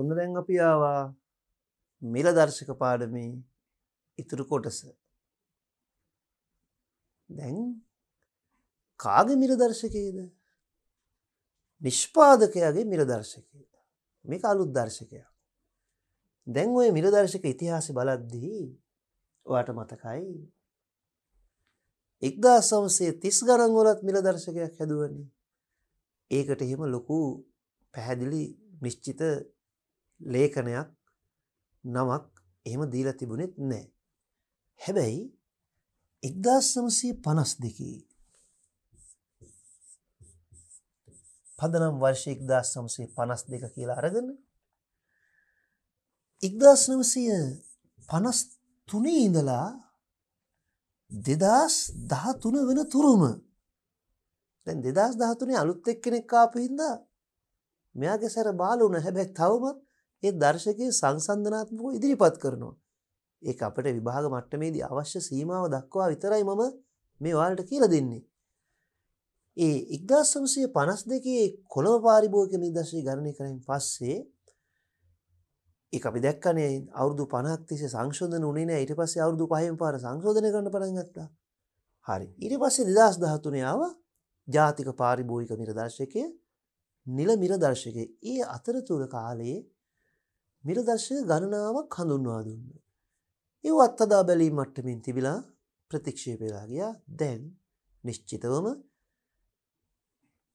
ඔන්න දැන් අපි ආවා මිල දර්ශක පාඩමේ ඉතුරු කොටස. දැන් කාග මිරදර්ශකයේද. නිෂ්පාදකයාගේ මිරදර්ශකය මේ අලුත් දර්ශකයා. දැන් ඔය මිරදර්ශක ඉතිහාස බලද්දී වාට මතකයි. එක්දා සමසේ තිස් ගරංගොලත් මිලදර්ශකයක් හැදුවන්නේ. ඒකට එහෙම ලොකු පැහැදිලි නිශ්චිත ලේඛනයක් නමක් එහෙම දීලා තිබුණෙත් නැහැ. හැබැයි 1952 පදනම් වර්ෂය 1952 කියලා අරගෙන 1953 ඉඳලා 2013 වෙන තුරුම දැන් 2013 අලුත් එක්කෙනෙක් ආපු හින්දා මෙයාගේ සැර බාල වුණා හැබැයි තවමත් ඒ දර්ශකය සංසන්ධනාත්මකෝ ඉදිරිපත් කරනවා. ඒ අපට විභාග මට්ටමේදී අවශ්‍ය සීමාව දක්වා විතරයි මම මේ වාලට කියල දෙන්නේ. ඒ ඉක්දස් සමසය පනස් දෙකේ කොළව පාරිභෝගක නිදශය ගණනය කරින් පස්සේ ඒ අපි දැක්කනේ අවුදු පනත්තිස සංශෝධන උනේන ඊට පස්සේ අවුදු පහම පාර සංශෝධන කරන්න පටන්ගත්තා හරි ඉට පස්සේ දෙදස් දහතුනයාව ජාතික පාරිභෝයික නිරදර්ශකය නිල මිරදර්ශකය ඒ අතරතුර කාලයේ නිර්දර්ශක ගණනාවක් හඳුන්වා දුන්න. ඒ අත්තදා බැලීම මට්ටමින් තිබිලා ප්‍රතික්ෂේපෙලා ගියා දැන් නිශ්චිතවම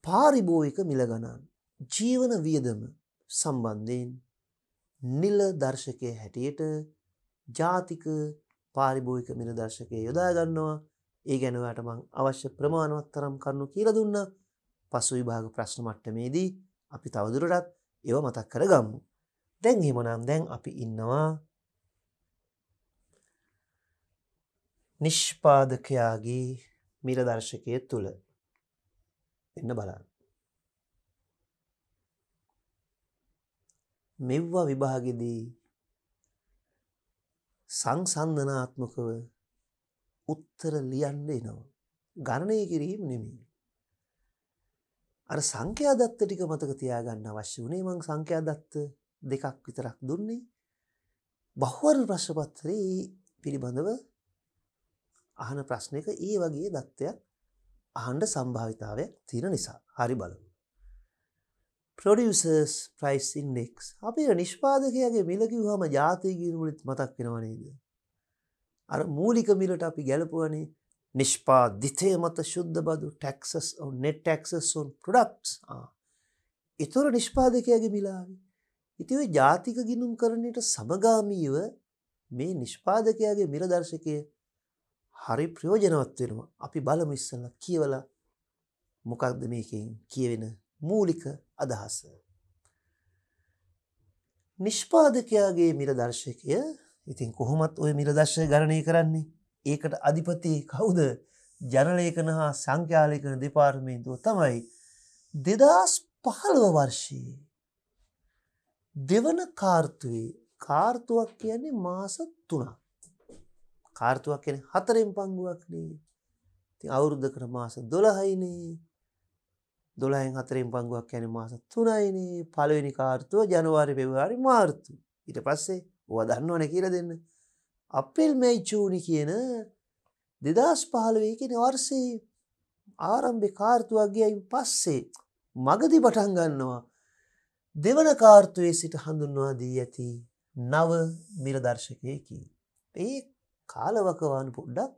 පාරිභෝයික මිලගණන් ජීවන වියදම සම්බන්ධයෙන් නිල දර්ශකය හැටියට ජාතික පාරිභෝයික මිලදර්ශකය යොදාගන්නවා ඒ ගැනවට මං අවශ්‍ය ප්‍රමාණවත් තරම් කරනු කියල දුන්න පසු විභාග ප්‍රශ්න මට්ටමේදී අපි තවදුරටත් ඒව මතක් කර ගම්මු. දැන් ඒමනම් දැන් අපි ඉන්නවා නිෂ්පාදකයාගේ මිරදර්ශකය තුළ එන්න බලන්න. මෙව්වා විභාගෙදී සංසන්ධනාත්මකව උත්තර ලියන්න එනවා. ගණනය කිරීම නෙමේ. අර සංඛ්‍යාදත්ත ටික මතක තියාගන්න අවශ්‍ය වනේ මං සංඛ්‍යාදත්ත දෙකක් විතරක් දුන්නේ බහුවරු ප්‍රශ්නපත්‍රයේ ඒ පිළිබඳව අහන ප්‍රශ්නයක ඒ වගේ දත්තයක් අහන්ඩ සම්භාවිතාවයක් තියෙන නිසා හරි බලමු. ප්‍රඩියසර්ස් ප්‍රයිස් ඉන්ඩෙක්ස් අපේ නිෂ්පාදකයාගේ මිලකිවහම ජාතියගීරුලිත් මතක් වෙනවනේද. අර මූලික මිලට අපි ගැලපුවනේ නිෂ්පා දිතය මත ශුද්ධ බදු ටක්සස් නෙට්ටක්සස් න් ප්‍රඩක්ස් එතුර නිෂ්පාදකයාගේ මිලාවී ඉතින් ওই ජාතික ගිනුම් කරණයට සමගාමීව මේ නිෂ්පාදකයාගේ මිරදර්ශකය හරි ප්‍රයෝජනවත් වෙනවා. අපි බලමු ඉස්සෙල්ලා කියවලා මොකක්ද මේකෙන් කියවෙන මූලික අදහස. නිෂ්පාදකයාගේ මිරදර්ශකය ඉතින් කොහොමත් ඔය මිරදර්ශය ගණනය කරන්නේ. ඒකට අධිපති කවුද? ජනලේඛන හා සංඛ්‍යාලේඛන දෙපාර්තමේන්තුව තමයි 2015 වර්ෂයේ දෙවන කාර්තුවේ කාර්තුවක් කියන්නේ මාස තුනක්. කාර්තුවක් කියන හතරෙන් පංගුවක්නේ. ඉතින් අවුරුද්දකට මාස 12යිනේ. 12න් හතරෙන් පංගුවක් කියන්නේ මාස 3යිනේ. පළවෙනි කාර්තුව ජනවාරි පෙබරවාරි මාර්තු. ඊට පස්සේ ඔවා දන්නවනේ කියලා දෙන්න. අප්‍රේල් මැයි ජූනි කියන 2015 කියන වර්ෂයේ ආරම්භ කාර්තුවක් ගියයින් පස්සේ මගදී පටන් ගන්නවා දෙවන කාර්තුවේ සිට හඳුන්වා දී ඇති නව නිරදර්ශකයකි. ඒ කාලවකවාන පුඩ්ඩක්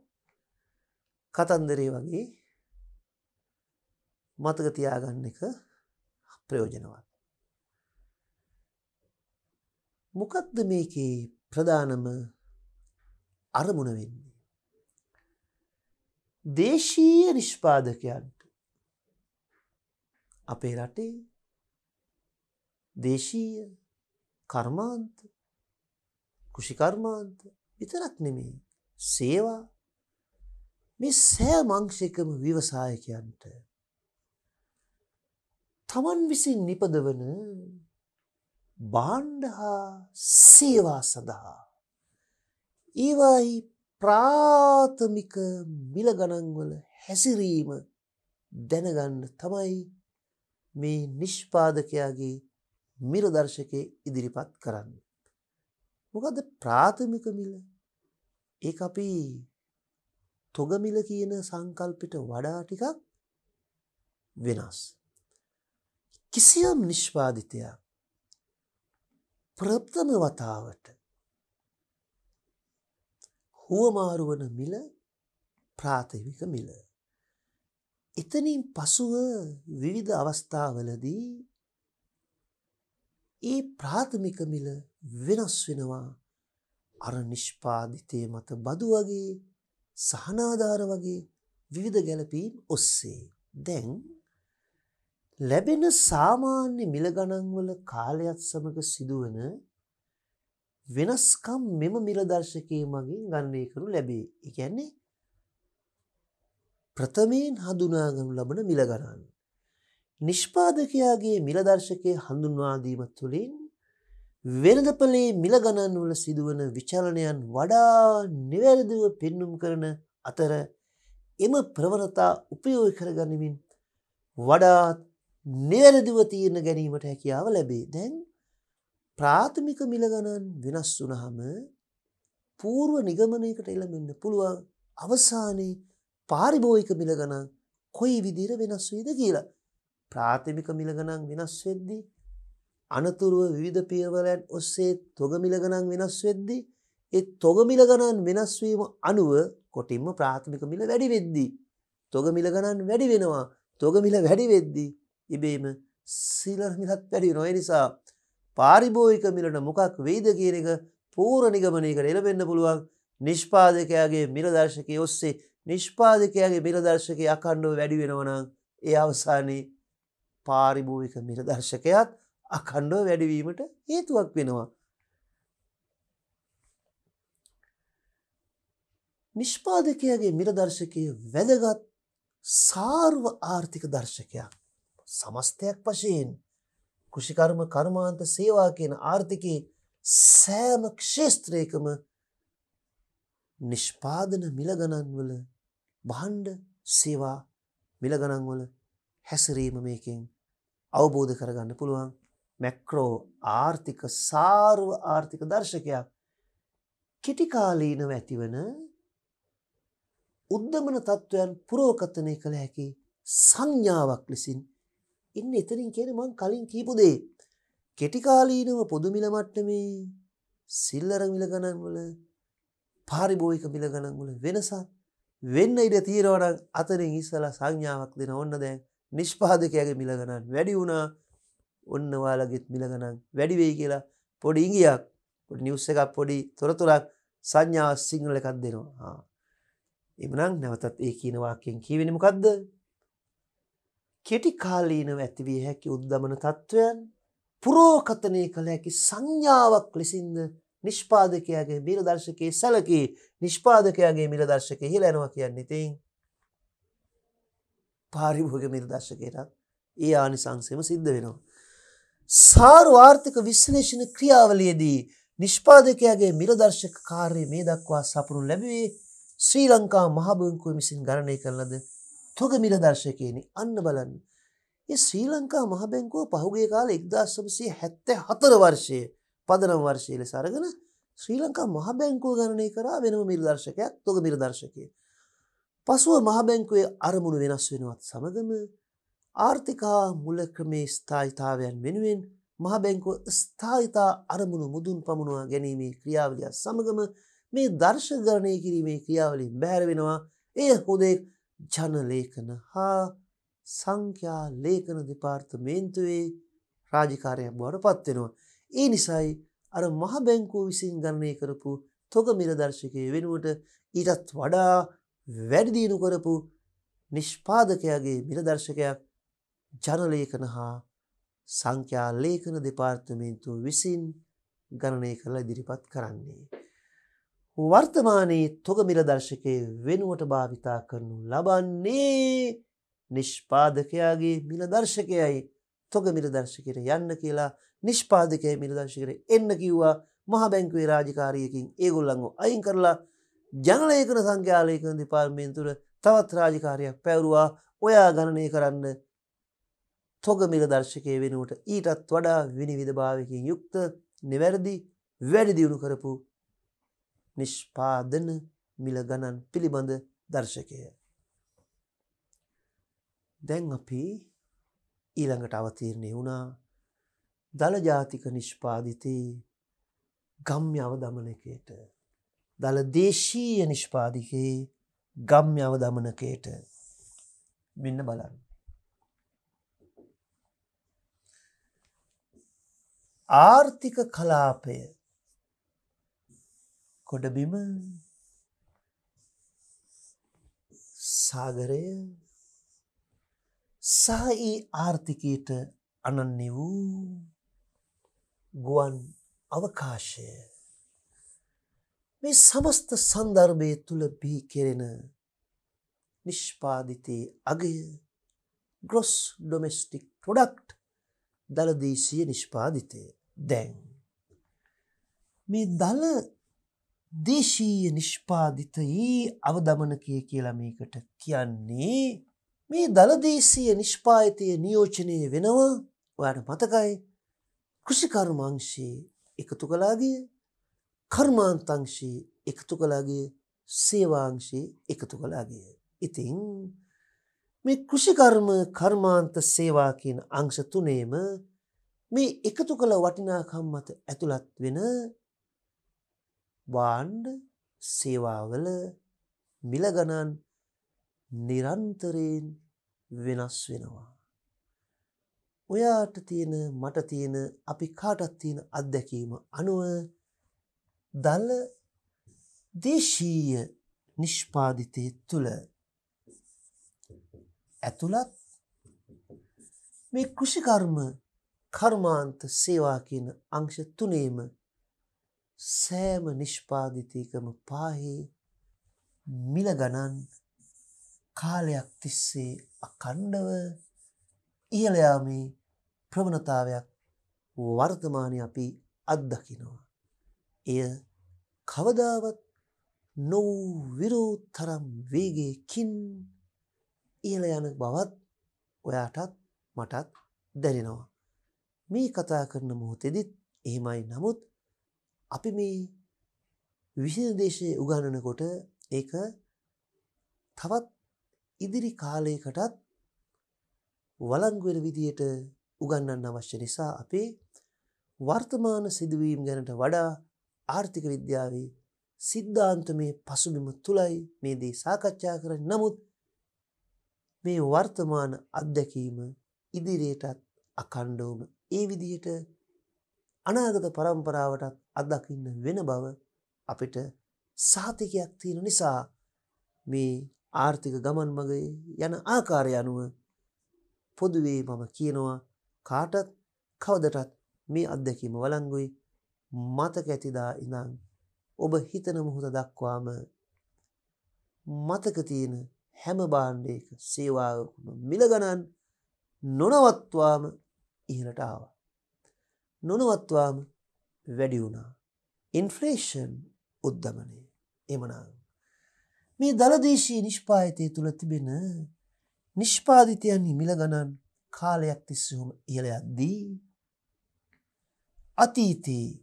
කතන්දරේ වගේ මතක තියාගන්න එක ප්‍රයෝජනවත්. මොකක්ද මේකේ ප්‍රධානම අරමුණ වෙන්නේ. දේශීය නිෂ්පාදකයන්ට අපේ රටේ දේශීය කර්මාන්ත කෘෂිකර්මාන්ත විතරක් නෙමේ සේවා මේ සෑ මංක්ෂකම විවසායකයන්ට තමන් විසින් නිපදවන බාණ්ඩ හා සේවා සඳහා ඒවායි ප්‍රාථමික මිල ගණන්වල හැසිරීම දැනගන්න තමයි මේ නිෂ්පාදකයාගේ මිරදර්ශකයේ ඉදිරිපත් කරන්න. මොකද ප්‍රාථමික මිල ඒ අපි තොගමිල කියන සංකල්පිට වඩා ටිකක් වෙනස්. කිසියම් නිෂ්පාධිතයක් ප්‍රප්ථම වතාවට හුවමාරුවන මිල ප්‍රාථමික මිල. එතනින් පසුව විවිධ අවස්ථාවලදී ඒ ප්‍රාථමික මිල වෙනස් වෙනවා අර නිෂ්පාදිතය මත බදු වගේ සහනාධාර වගේ විවිධ ගැලපීම් ඔස්සේ දැන් ලැබෙන සාමාන්‍ය මිල ගණන්වල කාලයත් සමග සිදුවන වෙනස්කම් මෙම මිලදර්ශකයේ මගින් ගණනය කරු ලැබේ. ඒ කියන්නේ ප්‍රථමයෙන් හඳුනාගනු ලබන මිල ගණන්. නිෂ්පාදකයාගේ මිලදර්ශකය හඳුන්වාදීම තුළින් වෙනදපලේ මිලගණන්වල සිදුවන විචලනයන් වඩා නිවැරදිව පෙන්නුම් කරන අතර එම ප්‍රවණතා උපයෝය කරගනිමින් වඩාත් නිවැරදිව තීරණ ගැනීමට හැකියාව ලැබේ දැන් ප්‍රාථමික මිලගණන් වෙනස් වනහම පූර්ව නිගමනයකට එළමෙන්න පුළුවන් අවසානයේ පාරිභෝයික මිලගණන් කොයි විදිර වෙනස් වේද කියලා ප්‍රාථමික මිල ගණන් වෙනස් වෙද්දී අනතුරුව විවිධ පියවරයන් ඔස්සේ තොග මිල ගණන් වෙනස් වෙද්දී ඒ තොග මිල ගණන් වෙනස් වීම අනුව කොටින්ම ප්‍රාථමික මිල වැඩි වෙද්දී තොග මිල ගණන් වැඩි වෙනවා තොග මිල වැඩි වෙද්දී ඉබේම සීලර් මිලත් වැඩි වෙනවා ඒ නිසා පාරිභෝගික මිලට මොකක් වෙයිද කියන එක පූර්ණ නිගමනයකට එළවෙන්න පුළුවන් නිෂ්පාදකයාගේ මිලදර්ශකයේ ඔස්සේ නිෂ්පාදකයාගේ මිලදර්ශකයේ අඛණ්ඩව වැඩි වෙනවා නම් ඒ අවසානයේ පාරිභූවික නිරදර්ශකයත් අකණ්ඩෝ වැඩවීමට හේතුවක් වෙනවා. නිෂ්පාදකයාගේ මිරදර්ශකය වැදගත් සාර්ව ආර්ථික දර්ශකයක් සමස්තයක් වශයෙන් කෘෂිකර්ම කර්මාන්ත සේවා කියන ආර්ථිකයේ සෑම ක්ෂේස්ත්‍රයකම නිෂ්පාදන මිලගණන්වල බණ්ඩ සේවා මිලගණන්වල හැසිරීම මේකින් අවබෝධ කරගන්න පුළුවන් මැක්‍රෝ ආර්ථික සාර්ව ආර්ථික දර්ශකයක් කෙටිකාලීනව ඇතිවන උද්ධමන තත්ත්වයන් පුරෝකථනය කළ හැකි සංඥාවක් ලෙසින් ඉන්න එතරින් කියන මං කලින් කීපුදේ කෙටිකාලීනව පොදුමිල මට්ටමේ සිල්ලර මිල ගණන්වල පාරිභෝයික මිල ගණන්වල වෙනසක් වෙන්න ඉඩ තියෙනවනම් අතරින් ඉස්සලා සංඥාවක් දෙන ඕන්න දැන් නිෂ්පාදකයාගේ මිලගණන් වැඩි වුණා ඔන්නවාලගෙත් මිලගණන් වැඩිවෙයි කියලා පොඩි ඉංගියක් පොඩි නිවස්ස එකක් පොඩි තොරතුරක් සංඥාව සිංහල එකක් දෙනවා එමනම් නැවතත් ඒ කියනවාකෙන් කියවෙනමකක්ද කෙටි කාලීනව ඇතිවිය හැකි උද්දමන තත්ත්වයන් පුරෝකතනය කළ හැකි සංඥාවක් ලෙසින්ද නිෂ්පාදකයාගේ මිලදර්ශකයේ සැලකී නිෂ්පාදකයාගේ මිලදර්ශක හිලැනවා කියන්න ඉතින් පාරිභෝග නිර්දර්ශකයටත් ඒ ආනිසංසයම සිද්ධ වෙනවා. සාරවාර්ථික විශ්ලේෂණ ක්‍රියාවලියේදී නිෂ්පාදකයාගේ මිරදර්ශක කාර්ය මේ දක්වා සපුරු ලැබුවේ ශ්‍රී ලංකා මහබංකුව විසින් ගණනය කරලද තොග මිරදර්ශකයනි අන්න බලන්න. ඒ ශ්‍රී ලංකා මහබැංකුව පහුගේ කාල එක්දස්සමසය හැත්තැ හතර වර්ෂය පදනම් වර්ශීල සරගන ශ්‍රී ලංකා මහබැංකුව ගණනය කරා වෙනම මිර්දර්ශකයක් තොග මිරදර්ශකය. පසුව මහබැංකුවේ අරමුණු වෙනස් වෙනවත් සමගම ආර්ථිකා මුලක්‍රමේ ස්ථායිතාවයන් වෙනුවෙන් මහබැංකුව ස්ථායිතා අරමුණු මුදුන් පමුණවා ගැනීමේ ක්‍රියාවලිය සමගම මේ දර්ශගරණය කිරීමේ ක්‍රියාවලින් බැහැරවෙනවා එය හොදෙක් ජනලේකන හා සංඛ්‍යා ලේකන දෙපාර්තමේන්තුවේ රාජිකාරයක් බවට පත්වෙනවා. ඒ නිසයි අර මහබැංකෝ විසින් ගණනය කරපු තොග මිරදර්ශකය වෙනුවට ඊටත් වඩා වැඩිදියුණු කරපු නිෂ්පාදකයාගේ නිරදර්ශකයක් ජනලේඛන හා සංඛ්‍යා ලේඛන දෙපාර්තමේන්තුව විසින් ගණනය කරලා ඉදිරිපත් කරන්නේ. වර්තමානයේ තොග මිලදර්ශකය වෙනුවට භාවිතා කරනු ලබන්නේ නිෂ්පාදකයාගේ මිලදර්ශකයයි තොග මිලදර්ශකයට යන්න කියලා නිෂ්පාදකය මිලදර්ශකයට එන්න කිව්වා මහ බැංකුවේ රාජකාරයකින් ඒගොල්ලංගු අයින් කරලා ජනලේකන සංඛ්‍යාලේකන දෙපාර්මේන්තුර තවත් රාජිකාරයක් පැවරුවා ඔයා ගණනය කරන්න තොගමිල දර්ශකය වෙනුවට ඊටත් වඩා විනිවිධ භාවකින් යුක්ත නිවැරදි වැඩි දියුණු කරපු නිෂ්පාදන මිල ගණන් පිළිබඳ දර්ශකය. දැන් අපි ඊළඟට අවතීරණය වුණා දළජාතික නිෂ්පාදිතයේ ගම්්‍ය අවදමනකයට දළ දේශීය නිෂ්පාදිකයේ ගම්යව දමනකයට මෙන්න බලන්න. ආර්ථික කලාපය කොඩබිම සාගරය සායි ආර්ථිකයට අනන්‍ය වූ ගුවන් අවකාශය මේ සමස්ත සන්දර්භය තුළ බිහි කෙරෙන නිෂ්පාදිතයේ අගය ගොස් ඩොමෙස්ටික් ප්‍රොඩක්් දලදේශය නිෂ්පාදිතය දැන්. මේ දල දේශීය නිෂ්පාදිතයේ අවදමනකය කියලා මේකට කියන්නේ මේ දලදේශීය නිෂ්පාහිතය නියෝචනය වෙනවා ඔයාට මතකයි කෘෂිකර්මාංශයේ එකතු කලාගේ කර්මාන්තංශී එකතු කළා ගියේ සේවාංශී එකතු කළා ගියේ. ඉතින් මේ කෘෂිකර්ම කර්මාන්ත සේවා කියන අංශ තුනේම මේ එකතු කළ වටිනාකම් මත ඇතුළත් වෙන වාණ්ඩ සේවාවල මිල ගණන් නිරන්තරයෙන් වෙනස් වෙනවා. ඔයාට තියෙන මට තියෙන අපි කාටත් තියෙන අත්දැකීම අනුව දල දේශීය නිෂ්පාදිතය තුළ ඇතුළත් මේ කෘෂිකර්ම කර්මාන්ත සේවා කියන අංශ තුනේම සෑම නිෂ්පාදිතයකම පාහේ මිල ගණන් කාලයක් තිස්සේ අකණ්ඩව ඉහළයාමේ ප්‍රවණතාවයක් වර්තමානය අපි අත්දකිනවා. එය කවදාවත් නොවූ විරෝධ තරම් වේගයකින් ඉහළ යන බවත් ඔයාටත් මටත් දැනෙනවා. මේ කතා කරන මොහොතෙදිත් එහෙමයි නමුත් අපි මේ විශේෂ දේශය උගණනකොට ඒක තවත් ඉදිරි කාලයකටත් වලංගුවෙන විදියට උගන්නන්න අවශ්‍ය නිසා අපේ වර්තමාන සිදුවීම් ගැනට වඩා ආර්ථික විද්‍යාවේ සිද්ධාන්තමය පසුබිම තුළයි මේ දේ සාකච්ඡා කර නමුත් මේ වර්තමාන අත්දැකීම ඉදිරියටත් අකණ්ඩෝම ඒ විදියට අනාගත පරම්පරාවටත් අදකින්න වෙන බව අපිට සාතිකයක් තියෙන නිසා මේ ආර්ථික ගමන් මගේ යන ආකාරය අනුව පොදුවේ මම කියනවා කාටත් කවදටත් මේ අත්දැකීම වලංගුයි මතක ඇතිදා ඉඳන් ඔබ හිතන මුහුද දක්වාම මතක තියෙන හැම භාණ්ඩයක සේවාවකුම මිලගණන් නොනවත්වාම ඉහලට ආවා. නොනවත්වාම වැඩි වුණා. ඉන්ෆ්‍රේෂන් උද්ධමනය එමනා. මේ දළදේශී නිෂ්පාහිතය තුළ තිබෙන නිෂ්පාධිතයන් මිලගණන් කාලයක් තිස්සහොම ඉහලයක්දී අතීතයේ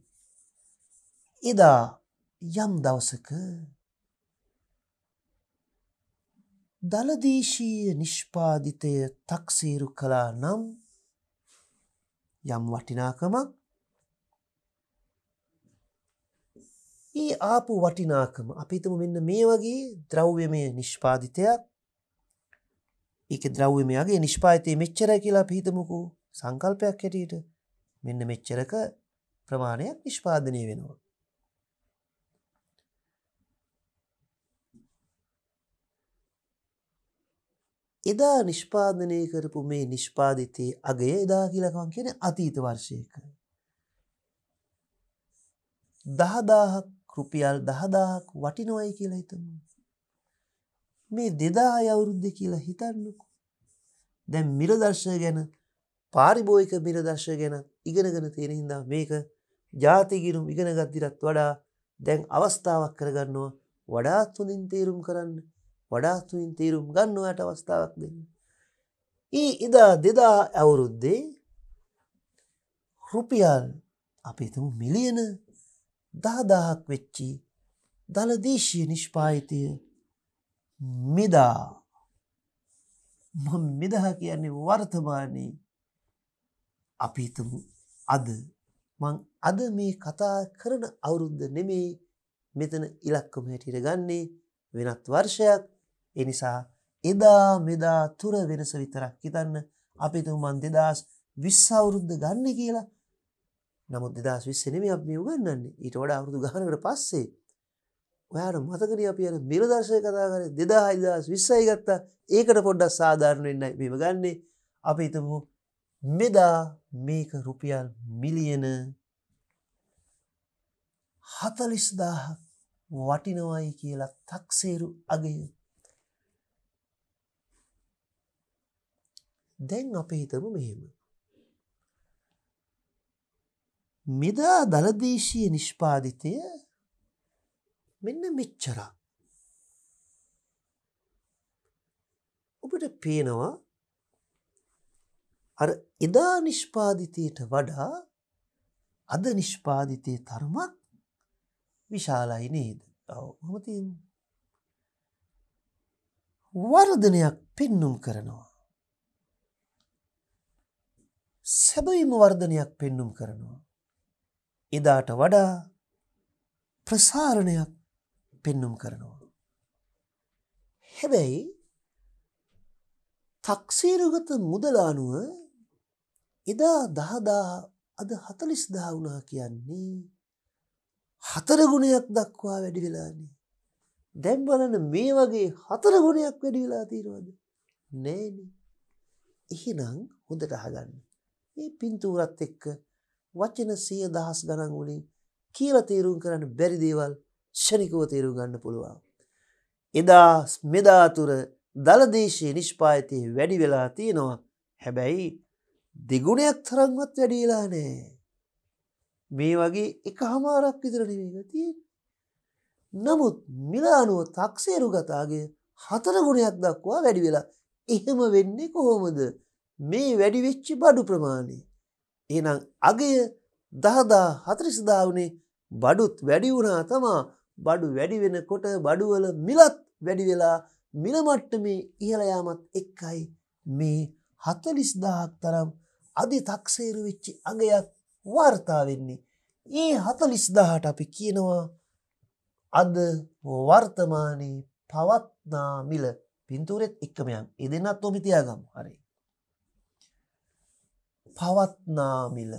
එදා යම් දවසක දලදේශීය නිෂ්පාදිතය තක්සේරු කලා නම් යම් වටිනාකමක් ඒ ආපු වටිනාකම අපිතුම මෙන්න මේ වගේ ද්‍රව්‍යමය නිෂ්පාදිතයක් ඒක ද්‍රව්‍යමයගේ නිෂ්පාතය මෙච්චර කියලා පිහිතමුකු සංකල්පයක් හැටියට මෙන්න මෙච්චරක ප්‍රමාණයක් නිෂ්පාදනය වෙනවා. එදා නිෂ්පාදනය කරපු මේ නිෂ්පාදිතයේ අගය එදා කියලකවන් කියන අතීත වර්ෂයක. දහදාහක් කෘපියල් දහදාහක් වටිනොයි කියලා හිතමු. මේ දෙදා අවුරුද්ධ කියලා හිතන්නකු. දැන් මිරදර්ශය ගැන පාරිබෝයික මිරදර්ශය ගැන ඉගෙනගෙන තියෙන හින්දා මේක ජාතිගිරුම් ඉගෙනගත්තිරත් වඩා දැන් අවස්ථාවක් කරගන්නවා වඩාත් හොඳින් තේරුම් කරන්න වඩාත්තුවින් තීරුම් ගන්න ඔයාට අවස්ථාවක් දෙන්න. ඊ ඉදා දෙදා ඇවුරුද්දේ රුපියල් අපිතුම මිලියන දාදාහක් වෙච්චි දලදේශීය නිෂ්පාහිතය මිදා මම මිදහ කියන්නේ වර්තමානයේ අපිතුමු අද මං අද මේ කතා කරන අවුරුද්ධ නෙමේ මෙතන ඉලක්කම හැටියට ගන්නේ වෙනත් වර්ෂයක් ඒ නිසා එදා මෙදා තුර වෙනස විතරක් හිතන්න අපි තුමන් 2020 අවුරුද්ද ගන්න කියලා. නමුත් 2020 නෙමෙයි අපි උගන්වන්නේ. ඊට වඩා අවුරුදු ගානකට පස්සේ ඔයාට මතකනේ අපි අර මිල දර්ශය කතා කරේ 2000 2020යි ගත්තා. ඒකට පොඩ්ඩක් සාධාරණ වෙන්නයි මේව ගන්නේ. අපි හිතමු මෙදා මේක රුපියල් මිලියන හතලිස්දාහ වටිනවයි කියලා තක්සේරු අගය දැන් අපි හිතමු මෙහෙම. මෙදා දළදේශීය නිෂ්පාදිතය මෙන්න මෙච්චරා. ඔබට පේනවා අ එදා නිෂ්පාදිතයට වඩා අද නිෂ්පාදිතය තරමක් විශාලයි නේද හොමතින් වර්ධනයක් පෙන්නුම් කරනවා. සැබයිම වර්ධනයක් පෙන්නුම් කරනවා. එදාට වඩා ප්‍රසාරණයක් පෙන්නුම් කරනවා. හැබැයි තක්සේරුගත මුදලානුව එදා දහදා අද හතලිස් දා වුණා කියන්නේ හතරගුණයක් දක්වා වැඩි වෙලානේ. දැන් බලන මේ වගේ හතරගුණයක් වැඩි වෙලා තීරවද. නෑනේ. එහෙනම් හොඳට අහගන්න. ඒ පින්තූරත් එක්ක වචන සිය දහස් ගණන් වලින් කියල තේරුම් කරන්න බැරි දේවල් ෂණිකව තේරුම් ගන්න පුළුවන්. එදා මෙදාතුර දලදේශයේ නිෂ්පායතය වැඩි වෙලා තියෙනවා හැබැයි දෙගුණයක් තරංවත් වැඩියලා නෑ. මේ වගේ එක හමාරක් විතරනවීම තියෙන්. නමුත් මිලානුව තක්සේරු ගතාගේ හතර ගුණයක් දක්වා වැඩි වෙලා එහෙම වෙන්නේ කොහොමද මේ වැඩි වෙච්ච බඩු ප්‍රමාණය. එහෙනම් අගය 10040 වුණේ බඩුත් වැඩි වුණා තමා. බඩු වැඩි වෙනකොට බඩුවල මිලත් වැඩි වෙලා මිල මට්ටමේ ඉහළ යාමත් එක්කයි මේ 40000ක් තරම් අධි තක්සේරු වෙච්ච අගයක් වාර්තා වෙන්නේ. ඒ 40000ට අපි කියනවා අද වර්තමානයේ පවත්නා මිල පින්තූරෙත් එක්කම යන්. ඒ දෙන්නත් ඔබ තියාගමු. හරි. පවත්නා මිල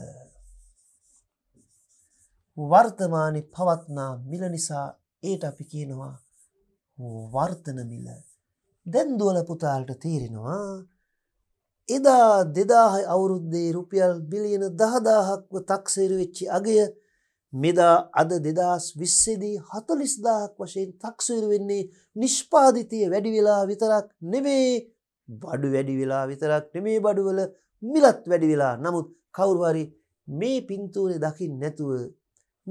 වර්තමානි පවත්නා මිල නිසා ඒට අපි කියනවා වර්තන මිල දැන් දුවල පුතාලට තීරෙනවා එදා දෙදාහ අවුරුද්දේ රුපියල් බිලියන දහදාහක්ව තක්සේරු වෙච්චි අගය මෙදා අද දෙදස් විස්සේදී හතලිස්දාහක් වශයෙන් තක්සේරු වෙන්නේ නිෂ්පාධිතය වැඩි වෙලා විතරක් නෙමේ බඩු වැඩි වෙලා විතරක් නෙමේ බඩුවල මිලත් වැඩි වෙලා නමුත් කවුරුහරි මේ පින්තූරේ දකිින් නැතුව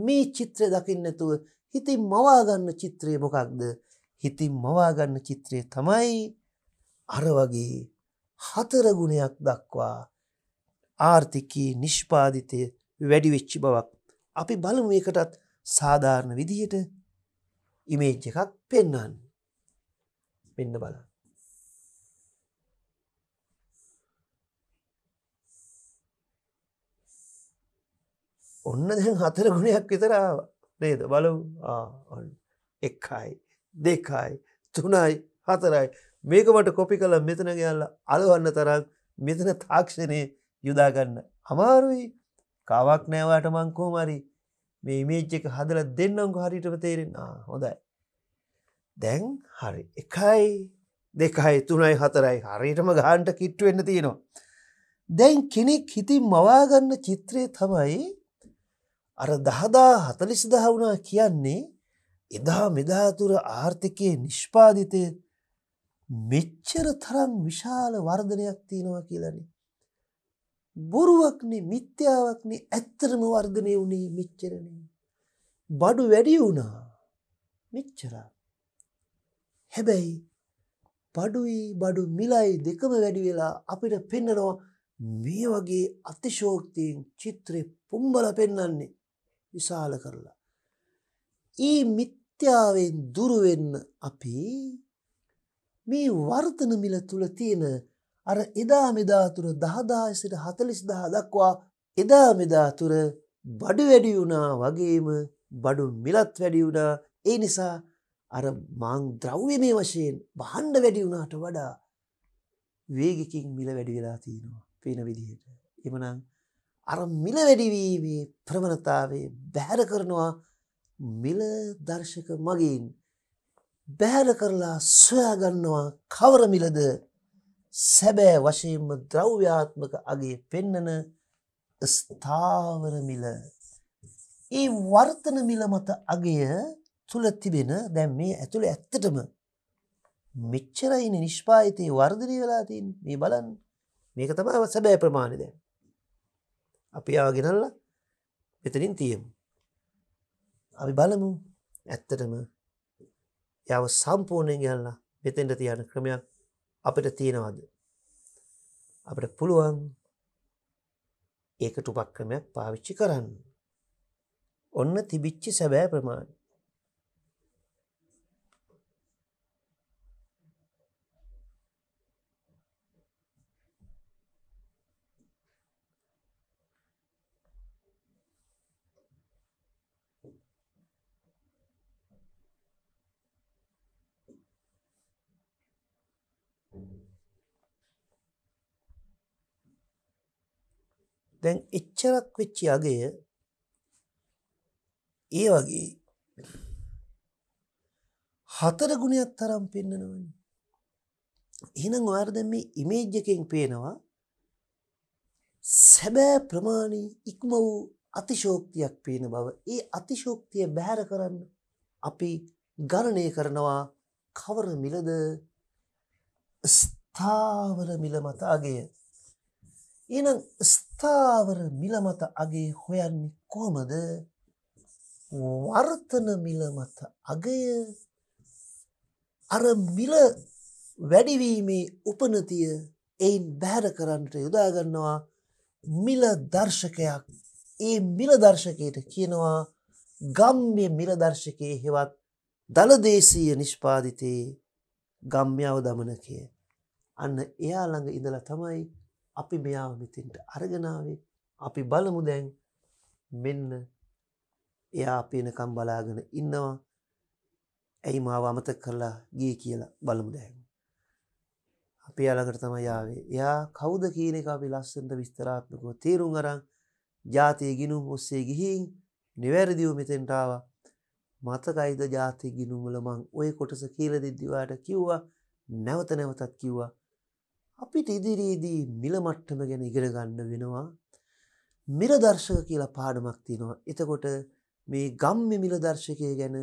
මේ චිත්‍රය දකිින් නැතුව හිතින් මවාගන්න චිත්‍රය මොකක්ද හිතින් මවාගන්න චිත්‍රය තමයි අර වගේ හතරගුණයක් දක්වා ආර්ථිකී නිෂ්පාධිතය වැඩිවෙච්චි බවක් අපි බලමුවකටත් සාධාරණ විදිහට ඉමේජ් එකක් පෙන්නන්න මෙන්න බලා ඔන්න දැන් හතර ගුණයක් විතර නේද බලව් ඔන්න එක්කයි දෙකයි තුනයි හතරයි මේක මට කොපි කළ මෙතන ගයල්ල අලුවන්න තරක් මෙතන තාක්ෂණය යුදාගන්න හමාරුයි කාවක් නෑවාට මංකෝමරි මේ මේච්ච එක හදල දෙන්නංගු හරිටම තේරෙන්න්න හොඳයි දැන් හරි එකයි දෙකයි තුනයි හතරයි හරිටම ගහන්ට කිට්ටු වෙන්න තියෙනවා දැන් කෙනෙක් හිතින් මවාගන්න චිත්‍රය තමයි අර දහදා හතලිසිදහ වුණා කියන්නේ එදා මෙදාතුර ආර්ථිකයේ නිෂ්පාධිතය මෙච්චර තරම් විශාල වර්ධනයක් තියෙනවා කියලනේ. බොරුවක්න මිත්‍යාවක්න ඇත්තරම වර්ධනය වුණේ මෙච්චරන. බඩු වැඩි වුණා මෙච්චර. හැබැයි බඩුයි බඩු මිලයි දෙකම වැඩි වෙලා අපිට පෙන්නනවා මේ වගේ අතිශෝක්තියෙන් චිත්‍රය පුම්බල පෙන්නන්නේ. විශාල කරලා. ඊ මිත්‍යාවෙන් දුර වෙන්න අපි මේ වර්තන මිල තුල තියෙන අර එදා මෙදා තුර 10000 සිට 40000 දක්වා එදා මෙදා තුර බඩු වැඩි වුණා වගේම බඩු මිලත් වැඩි වුණා ඒ නිසා අර මාං ද්‍රව්‍යමය වශයෙන් භාණ්ඩ වැඩි වුණාට වඩා වේගකින් මිල වැඩි වෙලා තියෙනවා පේන විදිහට. එමනම් අර මිල වැඩිවීමේ ප්‍රමණතාවේ බැහැර කරනවා මිල දර්ශක මගින් බැහැර කරලා සොයාගන්නවා කවර මිලද සැබෑ වශයෙන්ම ද්‍රව්‍යාත්මක අගේ පෙන්නන ස්ථාවර මිල. ඒ වර්තන මිල මත අගය තුළ තිබෙන දැම් මේ ඇතුළ ඇත්තටම මෙච්චරයින නිෂ්පාහිතයේ වර්ධනය වෙලා තින් මේ බලන් මේක තමා සැබෑ ප්‍රමාණය දැන්. අපි ආගෙනල්ල එතනින් තියමු. අපි බලමු ඇත්තටම යව සම්පූර්ණයෙන් ගැල්ලා මෙතෙන්ට තියන ක්‍රමයක් අපිට තියෙනවද. අපට පුළුවන් ඒක ටුපක් ක්‍රමයක් පාවිච්චි කරන්න. ඔන්න තිබිච්චි සැබෑ ප්‍රමාණ දැන් එච්චරක් වෙච්ච යගය ඒ වගේ හතර ගුණයක් තරම් පෙන්නනවනේ. එහෙනම් ඔයාලා දැන් මේ ඉමේජ් එකෙන් පේනවා සැබෑ ප්‍රමාණය ඉක්ම වූ අතිශෝක්තියක් පේන බව. ඒ අතිශෝක්තිය බැහැර කරන්න අපි ගණනය කරනවා කවර මිලද ස්ථාවර මිල මතාගය එහෙනම් ස්ථාවර මිල මත අගේ හොයන්නේ කොහමද? වර්තන මිල මත අගය අර මිල වැඩිවීමේ උපනතිය එයින් බැහැර කරන්නට යොදා ගන්නවා මිල දර්ශකයක්. ඒ මිල දර්ශකයට කියනවා ගම්ම්‍ය මිල දර්ශකයේ හෙවත් දලදේශීය නිෂ්පාදිතේ ගම්්‍යාව දමන කිය. අන්න එයා ළඟ ඉඳලා තමයි අපි මෙයාව මෙතින්ට අරගනාවේ අපි බලමු දැන් මෙන්න එයා අපේනකම් බලාගෙන ඉන්නවා ඇයි මාව අමතක කරලා ගිය කියලා බලමු දැන්. අපි අලකට තම යාවේ එයා කවුද කියන එක අපි ලස්සන්ට විස්තරාත්මකව තේරුම් අරන් ජාතිය ගිනුම් ඔස්සේ ගිහින් නිවැරදිව මෙතෙන්ටාව මතකයිද ජාතිය ගිනුම්වල මං ඔය කොටස කියල දෙද්දිවාට කිව්වා නැවත නැවතත් කිව්වා අපිට ඉදිරියේදී මිල මට්ටම ගැන ඉගෙන ගන්න වෙනවා. මිලදර්ශක කියලා පාඩමක් තියෙනවා. එතකොට මේ ගම්ම්‍ය මිලදර්ශකය ගැන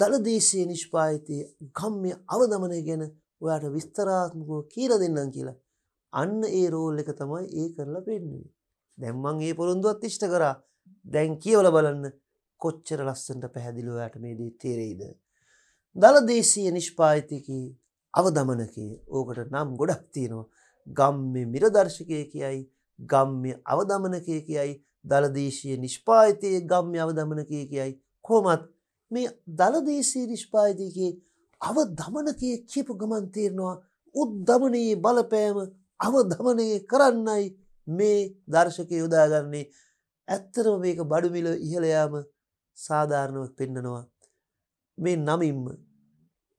දළදේශයේ නිෂ්පාදිතයේ ගම්ම්‍ය අවදමනය ගැන ඔයාට විස්තරාත්මකව කියලා දෙන්නම් කියලා. අන්න ඒ රෝල් එක තමයි ඒ කරලා පෙන්නුවේ. දැන් මං ඒ පොරොන්දුවත් ඉෂ්ට කරා. දැන් කියවලා බලන්න කොච්චර ලස්සනට පැහැදිලිව ඔයාට මේ දේ තේරෙයිද? දළදේශීය නිෂ්පාදිතකී අවදමනකේ ඕකට නම් ගොඩක් තියෙනවා ගම්ම මිරදර්ශකය කියයි ගම්ම අවදමනකය කියයි දළදේශය නිෂ්පාහිතය ගම්ම අවදමනකය කියයි කොමත් මේ දළදේශී නිෂ්පාහිතයගේ අවදමනකය කියපු ගමන්තේරෙනවා උද්ධමනයේ බලපෑම අවදමනය කරන්නයි මේ දර්ශකය යොදාගන්නේ ඇත්තරම මේක බඩුමිල ඉහලයාම සාධාරණව පෙන්නනවා මේ නමින්ම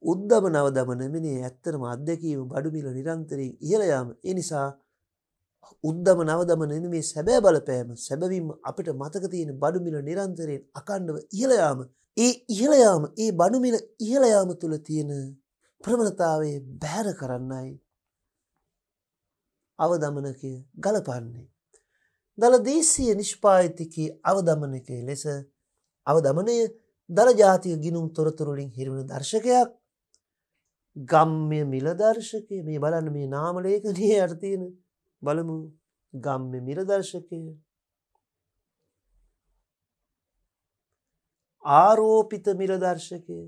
උද්දම නවදමන මෙනේ ඇත්තරම අත්දැකීම බඩුමිල නිරන්තරින් ඉහලයාම එනිසා උද්දම නවදමන එන මේ සැබෑ බලපෑම සැබවිම් අපට මතක තියෙන බඩුමිල නිරන්තරයෙන් අකණ්ඩව ඉහලයාම ඒ ඉහලයාම ඒ බඩුමිල ඉහලයාම තුළ තියෙන ප්‍රමණතාවේ බෑර කරන්නයි අවදමනකය ගලපන්නේ. දළ දේශීය නිෂ්පායිතිකී අවදමනකය ලෙස අවදමනය දළජාතිය ගිනුම් තොරතුරුලින් හිරුණ දර්ශකයක් ගම්ය මිලදර්ශකය මේ බලන්න මේ නාමලේකනය අර්තියන බලමු ගම්ය මිරදර්ශකය ආරෝපිත මිරදර්ශකය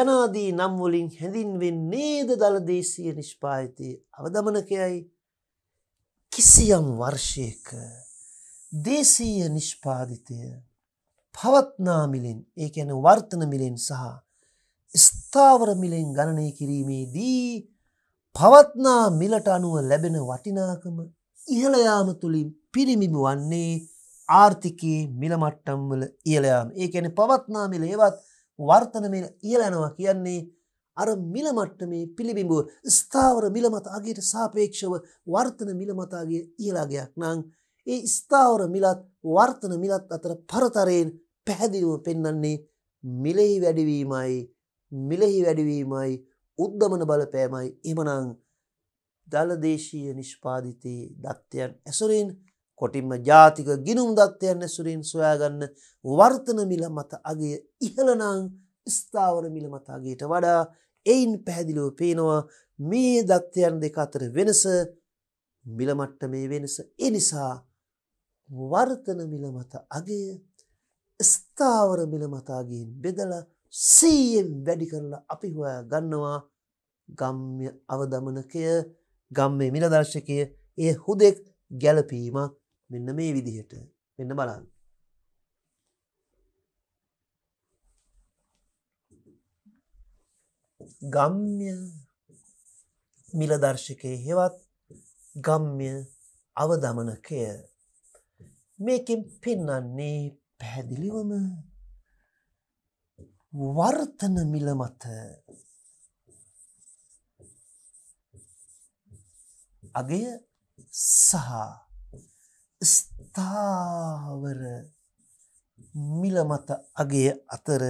යනාදී නම්වලින් හැඳින්වෙන් නේද දළදේශීය නිෂ්පාහිතය අවදමනකයයි කිසියම් වර්ෂයක දේශීය නිෂ්පාධිතය පවත්නාමිලෙන් ඒ ඇන වර්තනමිලෙන් සහ ස්ථාවර මිලෙන් ගණනය කිරීමේදී පවත්නා මිලට අනුව ලැබෙන වටිනාකම ඉහළයාම තුළින් පිරිමිම වන්නේ ආර්ථිකයේ මිලමට්ටම්වල ඉහලයාම ඒ ඇන පවත්නා මිල ඒවත් වර්තනමය ඉහලනවා කියන්නේ අර මිලමට්ටමේ පිළිබිඹුව ස්ථාවර මිලමත අගේට සාපේක්ෂව වර්තන මිලමතාගේ ඉහලාගයක් නං ඒ ස්ථාවර මිලත් වර්තන මිලත් අතර පරතරයෙන් පැහැදිලුව පෙන්නන්නේ මිලෙහි වැඩිවීමයි මිලෙහි වැඩිවීමයි උද්ධමන බලපෑමයි එමනං දලදේශීය නිෂ්පාධිතයේ දත්වයන් ඇසුරින් කොටින්ම ජාතික ගිනුම් දත්වයන් ඇසුරින් සොයාගන්න වර්තන මිල මත අගේ ඉහලනං ස්ථාවර මිල මතාගේට වඩා එයින් පැහැදිලෝ පේනවා මේ දත්වයන් දෙක අතර වෙනස මිලමට්ට මේ වෙනස එනිසා වර්තන මිල මත අගේ ස්ථාවර මිල මතාගෙන් බෙදලා සීයෙන් වැඩි කරලා අපි හොයා ගන්නවා ගම්්‍ය අවදමනකය ගම්මේ මිලදර්ශකය ඒ හුදෙක් ගැලපීමක් මෙන්න මේ විදිහට මෙන්න බලන්න. ගම්්‍ය මිලදර්ශකය හෙවත් ගම්්‍ය අවදමනකය මේකින් පෙන්නන්නේ පැහැදිලිවම වර්තන මිල මත අගය සහ ස්ථාවර මිල මත අගය අතර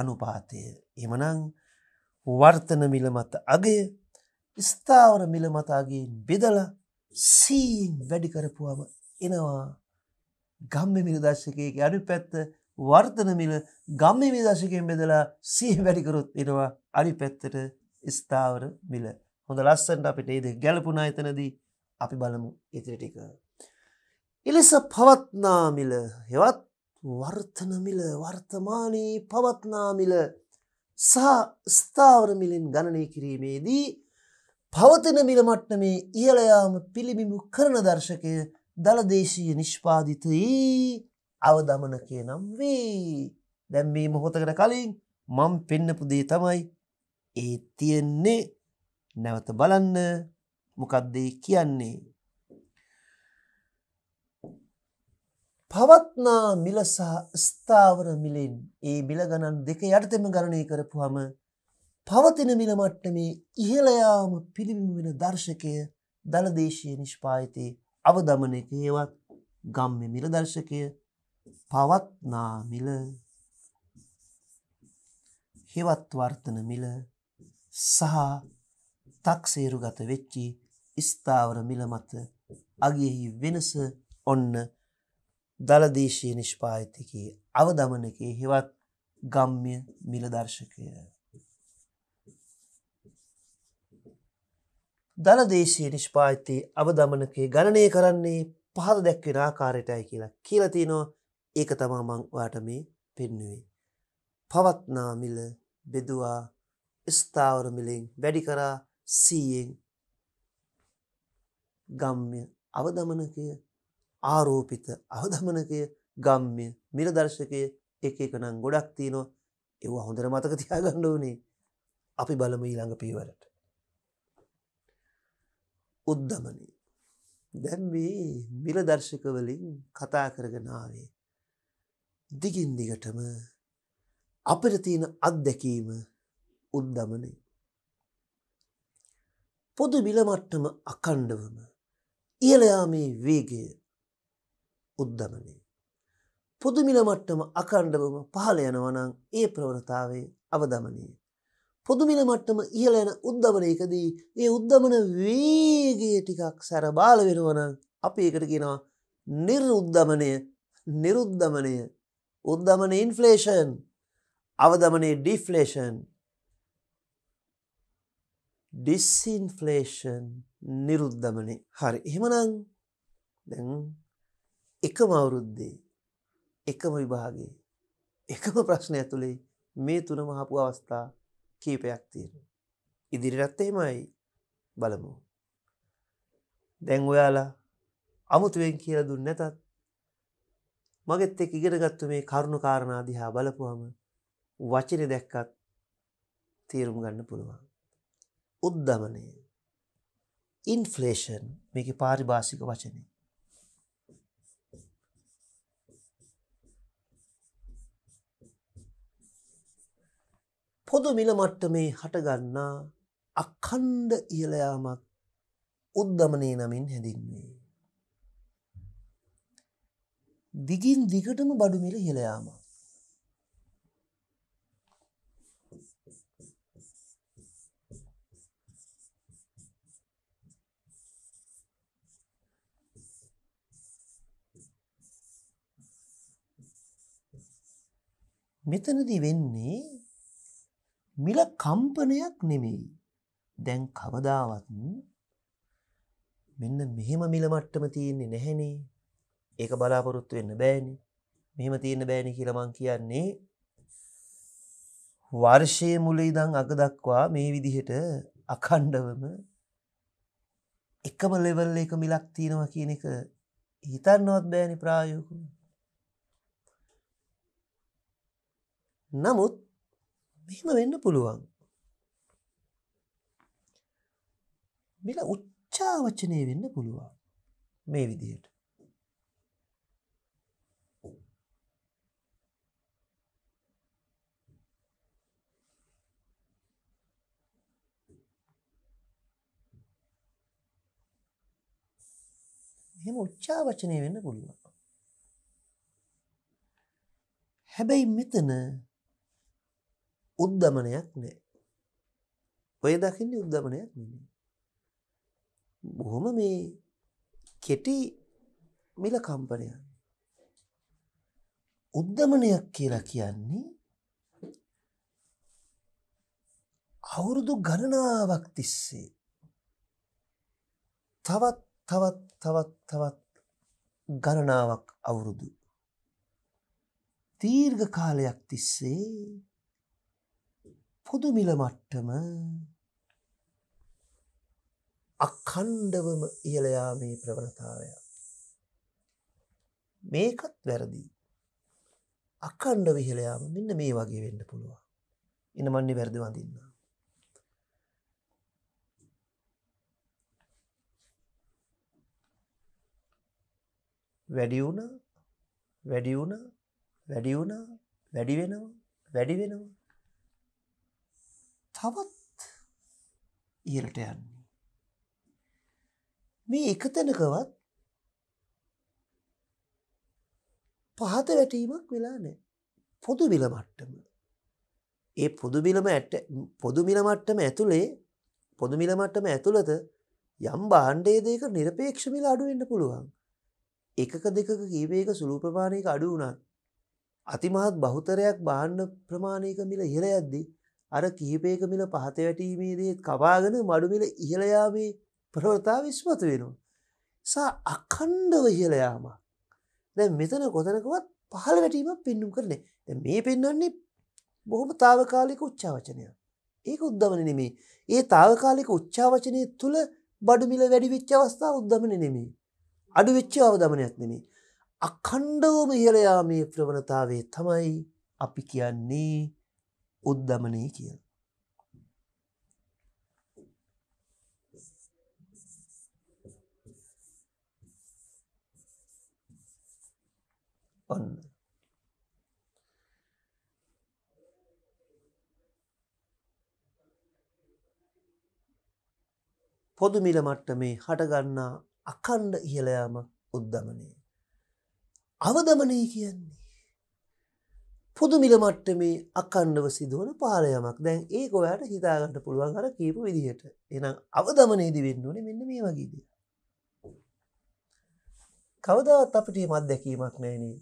අනුපාතය එමනං වර්තන මිල මත අගය ස්ථාවර මිල මතාගේ බෙදල සීන් වැඩි කරපුුවම එනවා ගම්ම මිනිදර්ශකයක අනු පැත්ත වර්තනමිල ගම්මිමි දශකෙන් බෙදලා සීහ වැඩිකරුත් එනවා අනි පැත්තට ස්ථාවර මිල. හොඳ ලස්සන්ට අපිට ඒද ගැලපුනා එතනදී අපි බලමු ඉතිරිටික. එලෙස පවත්නාමිල හෙවත් වර්තනමිල වර්තමානයේ පවත්නාමිල සහ ස්ථාවරමිලෙන් ගණනය කිරීමේදී පවතන මිලමට්ටමේ ඉහලයාම පිළිබිඹු කරන දර්ශකය දළදේශීය නිෂ්පාධිතයේ අවදමනකය නම් වේ. දැන් මේ මොහොතකට කලින් මම පෙන්නපු දේ තමයි ඒ තියෙන්නේ නැවත බලන්න මොකක්ද කියන්නේ. පවත්නා මිල සහ ස්ථාවර මිලෙන් ඒ මිල ගණන් දෙක යටතෙම ගණනය කරපුහම පවතින මිල මට්ටමේ ඉහළයාම පිළිබිඹ වෙන දර්ශකය දළදේශීය නිෂ්පායිතයේ අවදමනය කේවත් ගම්ම මිල දර්ශකය පවත්නා මිල හෙවත් වර්තන මිල සහ තක්සේරුගත වෙච්චි ස්ථාවර මිල මත අගෙහි වෙනස ඔන්න දලදේශීය නිෂ්පාතිකයේ අවදමනකේ හෙවත් ගම්්‍ය මිලදර්ශකය. දලදේශීය නිෂ්පාතියේ අවදමනකේ ගණනය කරන්නේ පහද දැක්වෙන ආකාරයටයි කියලා කියලතිනෝ ඒක තමා මං ඔයාට මේ පෙන්නුවේ. පවත්නා මිල බෙදුවා ස්ථාවර මිලෙන් වැඩි කරා 100ෙන් ගම්ම්‍ය අවදමනකය ආරෝපිත අවදමනකය ගම්ම්‍ය මිලදර්ශකය එක එක නම් ගොඩක් තියෙනවා ඒවා හොඳට මතක තියාගන්න ඕනේ. අපි බලමු ඊළඟ පියවරට. උද්දමනේ දැන් මේ මිලදර්ශක වලින් කතා කරගෙන ආවේ දිගින් දිගටම අපිට තියෙන අත්දැකීම උද්දමනය. පොදු මිලමට්ටම අකණ්ඩවම ඉහලයාමේ වේගය උද්දමනය. පොදු මිලමට්ටම අකණ්ඩවම පහල යනවනං ඒ ප්‍රවණතාවේ අවදමනය. පොදුමිලමට්ටම ඉහල යන උද්ධමනයකදී ඒ උද්ධමන වේගේ ටිකක් සැර බාල වෙනවන අප ඒකට කියෙනවා නිර් උද්ධමනය නිරුද්ධමනය උද්ධමන ඉන්ෆලේෂන් අවදමනේ ඩිෆලේෂන් ඩිස්සින්ෆලේෂන් නිරුද්ධමනේ හරි එහෙමනං දැන් එකම අවුරුද්දේ එකම විභාගේ එකම ප්‍රශ්නය ඇතුළේ මේ තුනම හපු අවස්ථා කීපයක් තියෙන. ඉදිරිරත් එහෙමයි බලමු. දැන් ඔයාලා අමුතුවෙන් කියල දුන්න නැතත් මගෙත් එක් ඉගෙනගත්තු මේ කරුණු කාරණා දිහා බලපුවම වචනේ දැක්කත් තේරුම් ගන්න පුළුවන්. උද්ධමනය. ඉන්ෆ්ලේෂන් මේකේ පාරිභාෂික වචනේ. පොදු මිල මට්ටමේ හටගන්නා අඛණ්ඩ ඉහළ යාමක් උද්ධමනය නමින් හැඳින්වේ. දිගින් දිගටම බඩු මිල ඉහළයාම. මෙතනදී වෙන්නේ මිල කම්පනයක් නෙමෙයි. දැන් කවදාවත් මෙන්න මෙහෙම මිල මට්ටම තියෙන්නේ නැහැනේ. ඒක බලාපොරොත්තු වෙන්න බෑනි මෙහෙම තියෙන්න බෑනි කියලමං කියන්නේ වර්ෂය මුල ඉදං අග දක්වා මේ විදිහට අකණ්ඩවම එකම ලෙවල් එක මිලක් තියෙනවා කියන එක හිතන්නවත් බෑනි ප්‍රායෝකු නමුත් මෙම වෙන්න පුළුවන් මිල උච්චාවචනය වෙන්න පුළුවන් මේ විදියට එහෙම උච්චාවචනය වෙන්න පුළුවන්. හැබැයි මෙතන උද්ධමනයක් නෑ. ඔය දකින්න උද්ධමනයක් නෙමෙයි. බොහොම මේ කෙටි මිල කම්පනයක්. උද්ධමනයක් කියලා කියන්නේ අවුරුදු ගණනාවක් තිස්සේ තවත් තවත් තවත් තවත් ගණනාවක් අවුරුදු. තීර්ඝ කාලයක් තිස්සේ පොදුමිල මට්ටම අක්කණ්ඩවම ඉහළයා මේ ප්‍රවණතාවය. මේකත් වැරදි. අකණ්ඩ විහිලයාම මෙන්න මේ වගේ වෙන්න පුළුවන්. එන මන්නේ වැරදි වඳින්නා. වැඩි වුණා වැඩි වුණා වැඩි වුණා වැඩි වෙනවා වැඩි වෙනවා තවත් ඉහළට යන්නේ මේ එක තැනකවත් පහත වැටීමක් වෙලා නෑ පොදු බිල මට්ටම ඒ පොදු බිලම ඇට පොදු මිල මට්ටම ඇතුළේ පොදු මිල මට්ටම ඇතුළත යම් බාණ්ඩයේදක නිරපේක්ෂමිල අඩුවෙන්න්න පුළුවන් එකක දෙකක කීපයක සුළු ප්‍රමාණයක අඩු වුණා. අතිමහත් බහුතරයක් බාණ්ඩ ප්‍රමාණයක මිල ඉහළ යද්දි අර කීපයක මිල පහත වැටීමේදේත් කපාගෙන මඩුමිල ඉහළයාමේ ප්‍රවතා විශ්මත වෙනවා. සා අකණ්ඩව ඉහළයාම දැ මෙතන කොතනකවත් පහළ වැටීමක් පෙන්නුම් කරන මේ පෙන්වන්නේ බොහොම තාවකාලික උච්චාවචනය. ඒක උද්ධමන නෙමේ ඒ තාවකාලික උච්චාවචනය තුළ බඩුමිල වැඩි විච්චවස්ථා උද්ධමන නෙමේ අඩු වෙච්ච අවදමනයක් නෙමේ. අඛණ්ඩවම ඉහළ යාමේ ප්‍රවණතාවය තමයි අපි කියන්නේ උද්දමනය කියලා. ඔන්න පොදු මිල මට්ටමේ හටගන්නා අකණ්ඩ ඉහලයාම උද්ධමනය. අවදමනය කියන්නේ. පුදු මිලමට්ට මේ අකණ්ඩව සිදුවන පාලයමක් දැන් ඒ ඔොයාට හිතාගන්නට පුළුවන් අර කියපු විදිහයට එනම් අවදමනේදි වෙන්න ඕනේ මෙන්න මේ වගේද. කවදාවත් අපට මත් දැකීමක් නෑනේද.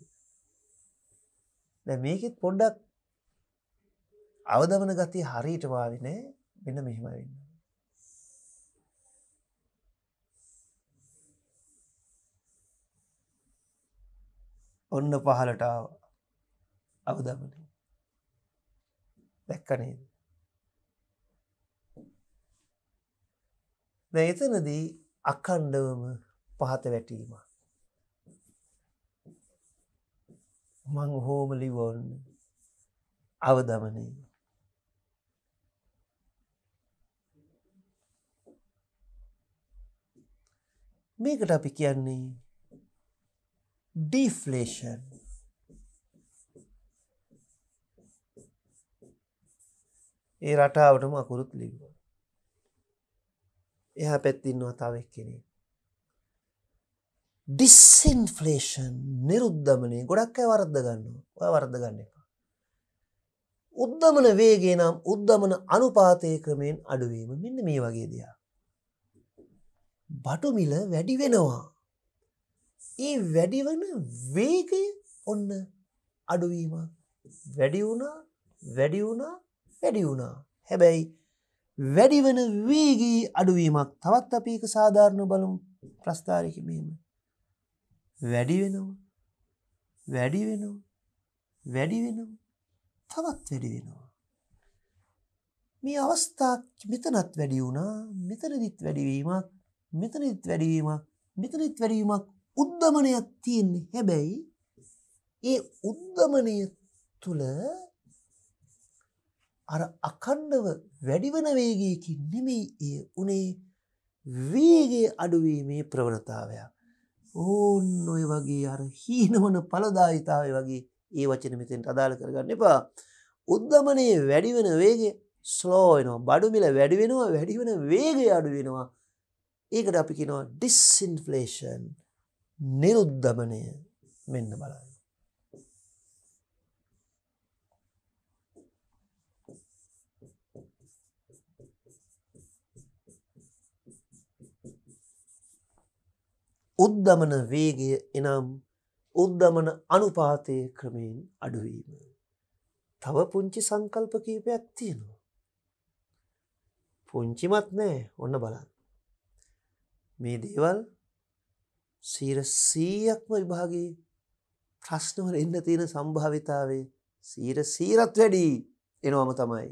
දැ මේකෙත් පොඩ්ඩක් අවදමන ගති හරිටවාවිනෑ මෙන්න මෙහෙම වෙන්න. ඔන්න පහලට ආව අවදමන දැක්කනේද නැතනදී අකණ්ඩවම පහත වැටීම මං හෝමලිවොන්න අවදමනී මේකට අපි කියන්නේ deflation. ඒ රටාවටම අකුරුත් ලිව. එහා පැත්තින්නවා තවක් කෙනෙක්. ඩිස්සින්ෆලේෂන් නිරුද්ධමනය ගොඩක් අය වරද්ද ගන්න ඔය වරද ගන්න එපා. උද්ධමන වේගේ නම් උද්ධමන අනුපාතය ක්‍රමයෙන් අඩුවීම මෙන්න මේ වගේ දෙයක්. බටුමිල වැඩි වෙනවා ඒ වැඩිවන වේගය ඔන්න අඩුවීම වැඩිවුණා වැඩිවුණා වැඩිවුණා හැබැයි වැඩිවන වේගී අඩුවීමක් තවත් අපේක සාධාරණ බලමු ප්‍රස්ථාරකිමීම වැඩි වෙනවා වැඩි වෙනවා වැඩි වෙනවා තවත් වැඩි වෙනවා මේ අවස්ථා මෙතනත් වැඩි වුණා මෙතනදිත් වැඩිවීමක් මෙතනදිත් වැඩිවීමක් මෙතනදිත් වැඩිවීමක් උද්දමනයක් තියෙන්නේ. හැබැයි ඒ උද්දමනය තුල අර අඛණ්ඩව වැඩිවන වේගයකින් නෙමෙයි ඒ උනේ වේගයේ අඩුවීමේ ප්‍රවණතාවය. ඕන්න ඔය වගේ අර හීනවන පළදායිතාවය වගේ ඒ වචන මෙතෙන්ට අදාළ කරගන්න එපා. උද්දමනයේ වැඩිවෙන වේගය ස්ලෝ වෙනවා. බඩුමිල වැඩි වෙනවා, වැඩි වෙන වේගය අඩු වෙනවා. ඒකට අපි කියනවා ඩිස්ඉන්ෆ්ලේෂන්. නිරුද්ධමනය මෙන්න බලන්න. උද්ධමන වේගය එනම් උද්ධමන අනුපාතය ක්‍රමයෙන් අඩුවීම. තව පුංචි සංකල්ප කීපයක් තියෙනවා. පුංචිමත් නෑ ඔන්න බලන්න. මේ දේවල් සීර 100ක්ම විභාගයේ ප්‍රශ්නවල එන්න තියෙන සම්භාවිතාවය සීර සීරත් වැඩි එනවම තමයි.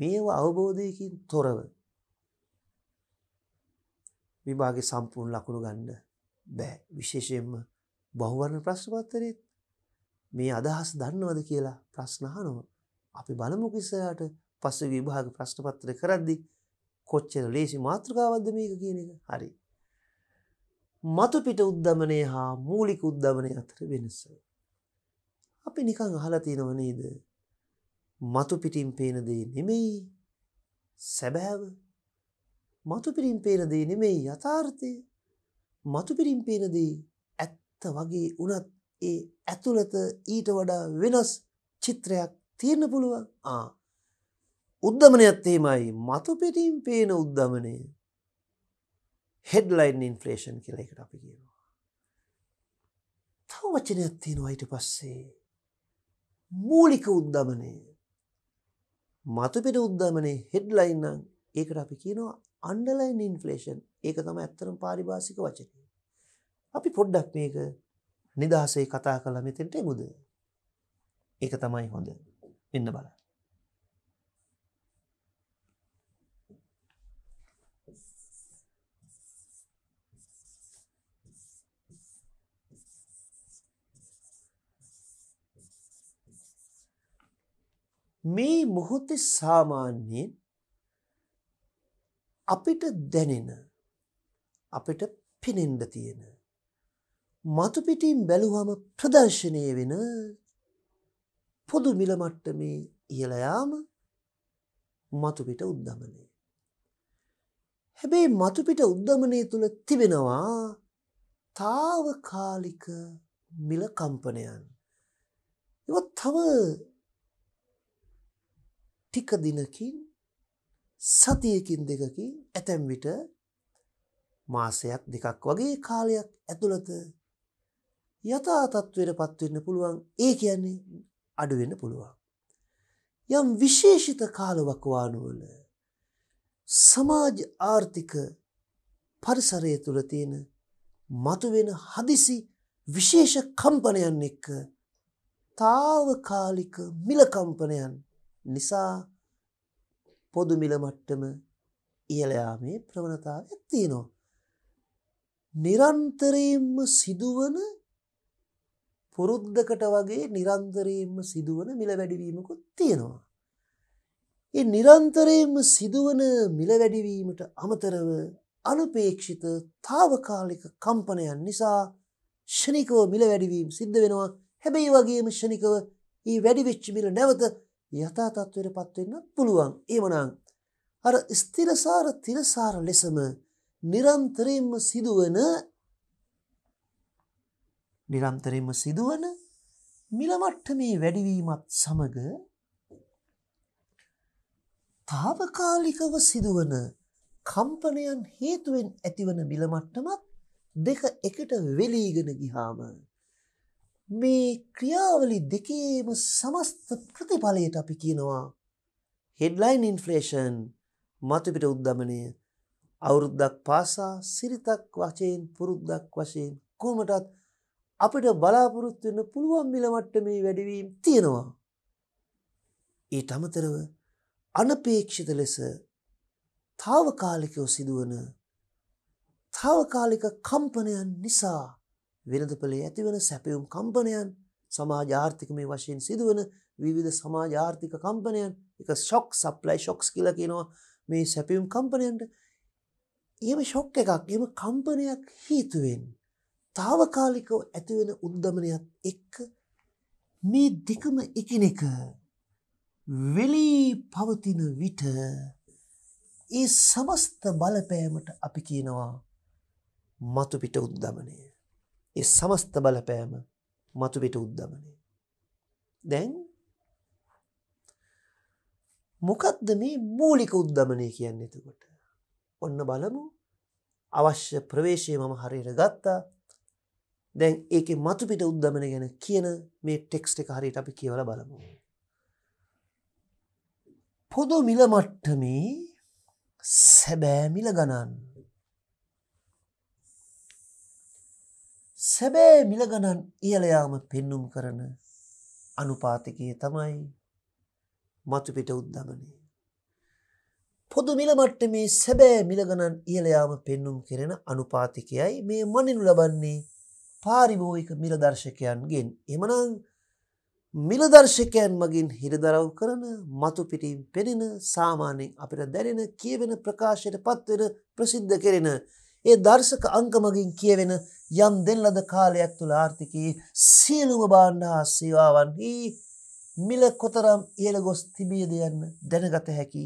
මේව අවබෝධයකින් තොරව විභාගේ සම්පූර්ණ ලකුණු ගන්න බෑ. විශේෂයෙන්ම බහුවර්ණ ප්‍රශ්න පත්‍රයේත් මේ අදහස් දන්නවද කියලා ප්‍රශ්න අහනවා. අපි බලමු ඉස්සරහට පස්සේ විභාග ප්‍රශ්න පත්‍රය කරද්දී කොච්චර ලේසි මාතෘකාවක්ද මේක කියන එක. හරි. මතුපිට උද්ධමනය හා මූලික උද්ධමනය අතර වෙනස. අපි නිකං අහලතිනව නේද මතුපිටින් පේනදේ නෙමෙයි සැබෑව මතුපිරින් පේනදේ නෙමෙයි යථාර්ථය මතුපිරින් පේනදී ඇත්ත වගේ උනත් ඒ ඇතුළත ඊට වඩා වෙනස් චිත්‍රයක් තියෙන පුළුවන් ආ උද්ධමනයත් එහෙමයි මතුපිටින් පේන උද්ධමනය හෙඩ්ලයින් ඉන්ෆලේෂන් කියල එකට අපි කියවා. තව වචනයක් තියෙනවා ඊට පස්සේ මූලික උද්ධමනය මතුපිට උද්ධමනේ හෙඩ්ලයින්නම් ඒකට අපි කියනවා අන්ඩලයින් ඉන්ෆලේෂන් ඒක තම ඇත්තරම් පාරිභාසික වචන. අපි පොඩ්ඩක් මේක නිදහසේ කතා කළ මෙතෙන්ට මුද ඒක තමයි හොඳ ඉන්න බලා. මේ මොහොතේ සාමාන්‍යයෙන් අපිට දැනෙන අපිට පෙනෙන්න තියෙන මතු පිටින් බැලුවම ප්‍රදර්ශනය වෙන පොදු මිල මට්ටමේ ඉහළ යාම මතු පිට උද්දමනය හැබැයි මතු පිට උද්දමනය තුල තිබෙනවා తాවකාලික මිල කම්පනයන් ඒවත් තව ටික දිනකින් සතියකින් දෙකකින් ඇතැම් විට මාසයක් දෙකක් වගේ කාලයක් ඇතුළත යථාතත්වයට පත්වෙන්න පුළුවන් ඒ කියන්නේ අඩුවෙන්න පුළුවන්. යම් විශේෂිත කාලවකවානුවල සමාජ ආර්ථික පරිසරය තුළ තියෙන මතුවෙන හදිසි විශේෂ කම්පනයන් එක්ක තාවකාලික මිලකම්පනයන් නිසා පොදු මිල මට්ටම ඉහළ යාමේ ප්‍රවණතාවයක් තියෙනවා. නිරන්තරයෙන්ම සිදුවන පුරුද්දකට වගේ නිරන්තරයෙන්ම සිදුවන මිල වැඩිවීමකුත් තියෙනවා. ඒ නිරන්තරයෙන්ම සිදුවන මිල වැඩිවීමට අමතරව අනුපේක්ෂිත తాවකාලික කම්පනයන් නිසා ෂණිකව මිල වැඩිවීම සිද්ධ වෙනවා. හැබැයි වගේම ෂණිකව ඊ වැඩිවෙච්ච මිල නැවත යථා තත්ත්වයටපත් වෙන්නත් පුළුවන්. එවනම් අර ස්ථිරසාර තිරසාර ලෙසම නිරන්තරයෙන්ම සිදුවන නිරන්තරයෙන්ම සිදුවන මිල මට්ටමේ වැඩිවීමත් සමග తాවකාලිකව සිදුවන කම්පනයන් හේතුවෙන් ඇතිවන මිල මට්ටමත් දෙක එකට වෙලීගෙන ගියාම මේ ක්‍රියාවලි දෙකේම සමස්ත ප්‍රතිඵලයට අපි කියනවා හෙඩ්ලයින් ඉන්ෆලේෂන් මතුපිට උද්ධමනය අවුරුද්දක් පාසා සිරිතක් වශයෙන් පුරුද්දක් වශයෙන් කොමටත් අපිට බලාපොරොත්තුවන්න පුළුවන් මිලමට්ට මේ වැඩවීම් තියෙනවා. ඒ අමතරව අනපේක්ෂිත ලෙස තාවකාලිකව සිදුවන තාවකාලික කම්පනයන් නිසා වෙළඳපළේ ඇතිවන සැපයුම් කම්පනයන් සමාජ ආර්ථිකමය වශයෙන් සිදුවන විවිධ සමාජ ආර්ථික කම්පනයන් එක ෂොක් සප්ලයි ෂොක්ස් කියලා කියනවා මේ සැපියුම් කම්පනයන්ට එම ෂොක් එකක් එම කම්පනයක් හේතුවෙන් තාවකාලිකව ඇතිවෙන උද්දමනයත් එක්ක මේ දෙකම එකනෙක වෙලී පවතින විට ඒ සමස්ත බලපෑමට අපි කියනවා මතුපිට උද්දමනය ඒ සමස්ත බලපෑම මතුපිට උද්දමනය. දැන් මොකක්ද මේ මූලික උද්දමනය කියන්න එතකොට. ඔන්න බලමු අවශ්‍ය ප්‍රවේශය මම හරිර ගත්තා දැන් ඒක මතුපිට උද්දමන ගැන කියන මේ ටෙක්ස්ට එක හරිට අපි කියවල බලමු. පොදු මිල මට්ටමේ සැබෑ මිල ගණන්න සැබෑ මිලගණන් ඉහලයාම පෙන්නුම් කරන අනුපාතිකය තමයි මතුපිට උද්දමනේ. පොදු මිලමට්ට මේ සැබෑ මිලගණන් ඉහලයාම පෙන්නුම් කෙරෙන අනුපාතිකයයි මේ මනිනු ලබන්නේ පාරිභෝයික මිලදර්ශකයන්ගෙන් එමනං මිලදර්ශකයන් මගින් හිරදරව් කරන මතුපිටින් පෙනෙන සාමානෙන් අපිට දැනෙන කියවෙන ප්‍රකාශයට පත්වෙන ප්‍රසිද්ධ කෙරෙන ඒ දර්ශක අංකමගින් කියවෙන යම් දෙල්ලද කාලයක් තුළ ආර්ථිකයේ සියලුම බාණ්ඩා සේවාවන්හි මිල කොතරම් ඉහළ ගොස් තිබියද යන්න දැනගත හැකි.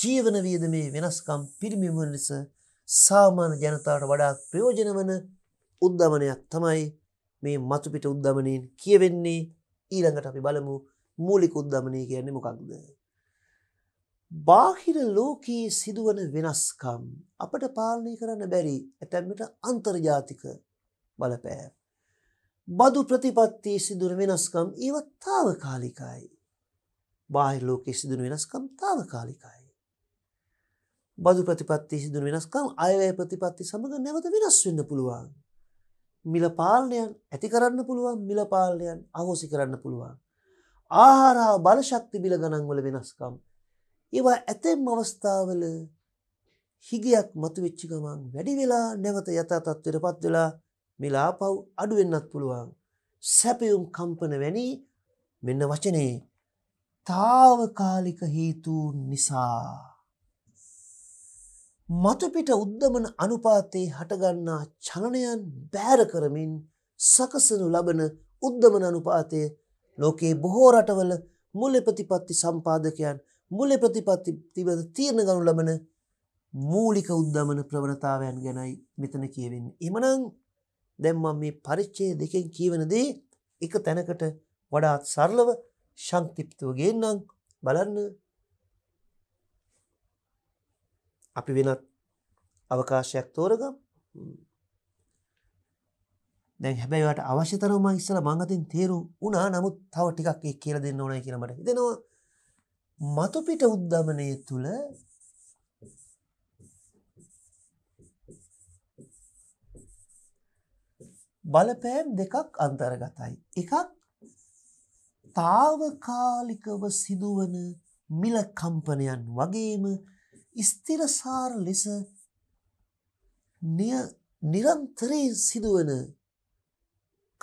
ජීවන වියදමේ වෙනස්කම් පිරිමිමුන් ලෙස සාමාන්‍ය ජනතාවට වඩා ප්‍රයෝජන වන උද්ධමනයක් තමයි මේ මතුපිට උද්ධමනයෙන් කියවෙන්නේ ඊළඟට අපි බලමු මූලික උද්ධමනය කියන්නේ මොකක්ද. බාහිර ලෝකයේ සිදුවන වෙනස්කම් අපට පාලනය කරන්න බැරි ඇතැම්මට අන්තර්ජාතික බලපෑ. බදු ප්‍රතිපත්තියේ සිදුවන වෙනස්කම් ඒවත් තාවකාලිකයි. බාහිර ලෝකයේ සිදුවන වෙනස්කම් තාවකාලිකයි. බදු ප්‍රතිපත්තියේ සිදුවන වෙනස්කම් අයවැය ප්‍රතිපත්ති සමග නැවත වෙනස් වෙන්න පුළුවන්. මිල පාලනයන් ඇති කරන්න පුළුවන් මිල පාලනයන් අහෝසි කරන්න පුළුවන්. ආහාර හා බලශක්ති බිල ගණන්වල වෙනස්කම් ඒවා ඇතැම් අවස්ථාවල හිගයක් මතුවෙච්චි ගමන් වැඩි වෙලා නැවත යථා තත්ත්වයටපත් වෙලා මේ ලාපව් අඩු වෙන්නත් පුළුවන්. සැපයුම් කම්පන වැනි මෙන්න වචනේ తాවකාලික හේතුන් නිසා මතු පිට උද්දමන අනුපාතේ හටගන්නා චලනයන් බෑර කරමින් සකසනු ලබන උද්දමන අනුපාතය ලෝකේ බොහෝ රටවල මුල්‍ය ප්‍රතිපත්ති සම්පාදකයන් මුල ප්‍රතිපත්තිවද තීරණ ගනු ලබන මූලික උද්ධමන ප්‍රවණතාවයන් ගැනයි මෙතන කියවෙන්න. එමනං දැම්මම් මේ පරිච්චය දෙකෙන් කියවනදේ එක තැනකට වඩාත් සරලව ශංතිප්තුව ගේන්නම් බලන්න අපි වෙනත් අවකාශයක් තෝරගම් දැ හැබැවට අවශ්‍යතරම ඉස්සල මංගතින් තේරු උනා නමුත් තව ටිකක් ඒ කියල දෙන්න ඕනයි කියලමට දෙනවා මතුපිට උද්ධමනය තුළ බලපෑම් දෙකක් අන්තර්ගතයි. එකක් తాවකාලිකව සිදුවන මිල කම්පනයන් වගේම ස්ථිරසාර ලෙස නිරන්තරයෙන් සිදුවන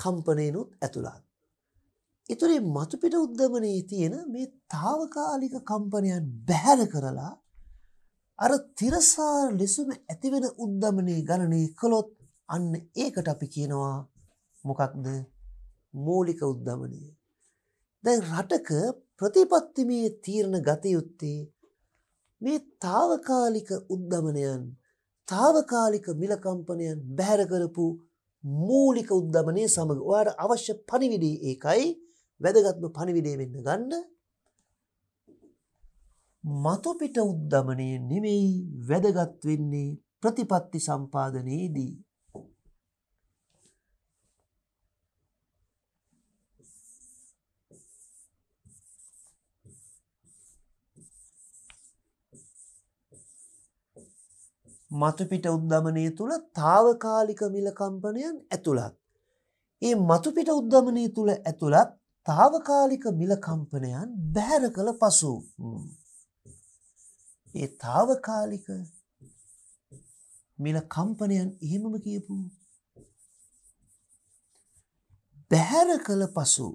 කම්පනයනුත් ඇතුළත්. ඒතරේ මතුපිට උද්දමනයේ තියෙන මේ తాවකාලික කම්පනයන් බැහැර කරලා අර තිරසාර ලෙසම ඇතිවෙන උද්දමනයේ ගණනය කළොත් අන්න ඒකට අපි කියනවා මොකක්ද මූලික උද්දමනය. දැන් රටක ප්‍රතිපත්තිමය තීරණ ගත යුත්තේ මේ తాවකාලික උද්දමනයන් తాවකාලික මිලකම්පනයන් බැහැර කරපු මූලික උද්දමනය සමග ඔයාට අවශ්‍ය පණිවිඩය ඒකයි වැදගත්ම පණිවිඩේ වෙන්න ගන්න මතුපිට උද්ධමනය නෙමෙයි වැදගත් වෙන්නේ ප්‍රතිපත්ති සම්පාදනයේදී. මතුපිට උද්ධමනය තුළ තාවකාලික මිලකම්පනයන් ඇතුළත්. ඒ මතුපිට උද්ධමනය තුළ ඇතුළත් తాවකාලික මිල කම්පනයන් බැහැර කළ පසු ඒ తాවකාලික මිල කම්පනයන් එහෙමම කියපු බැහැර කළ පසු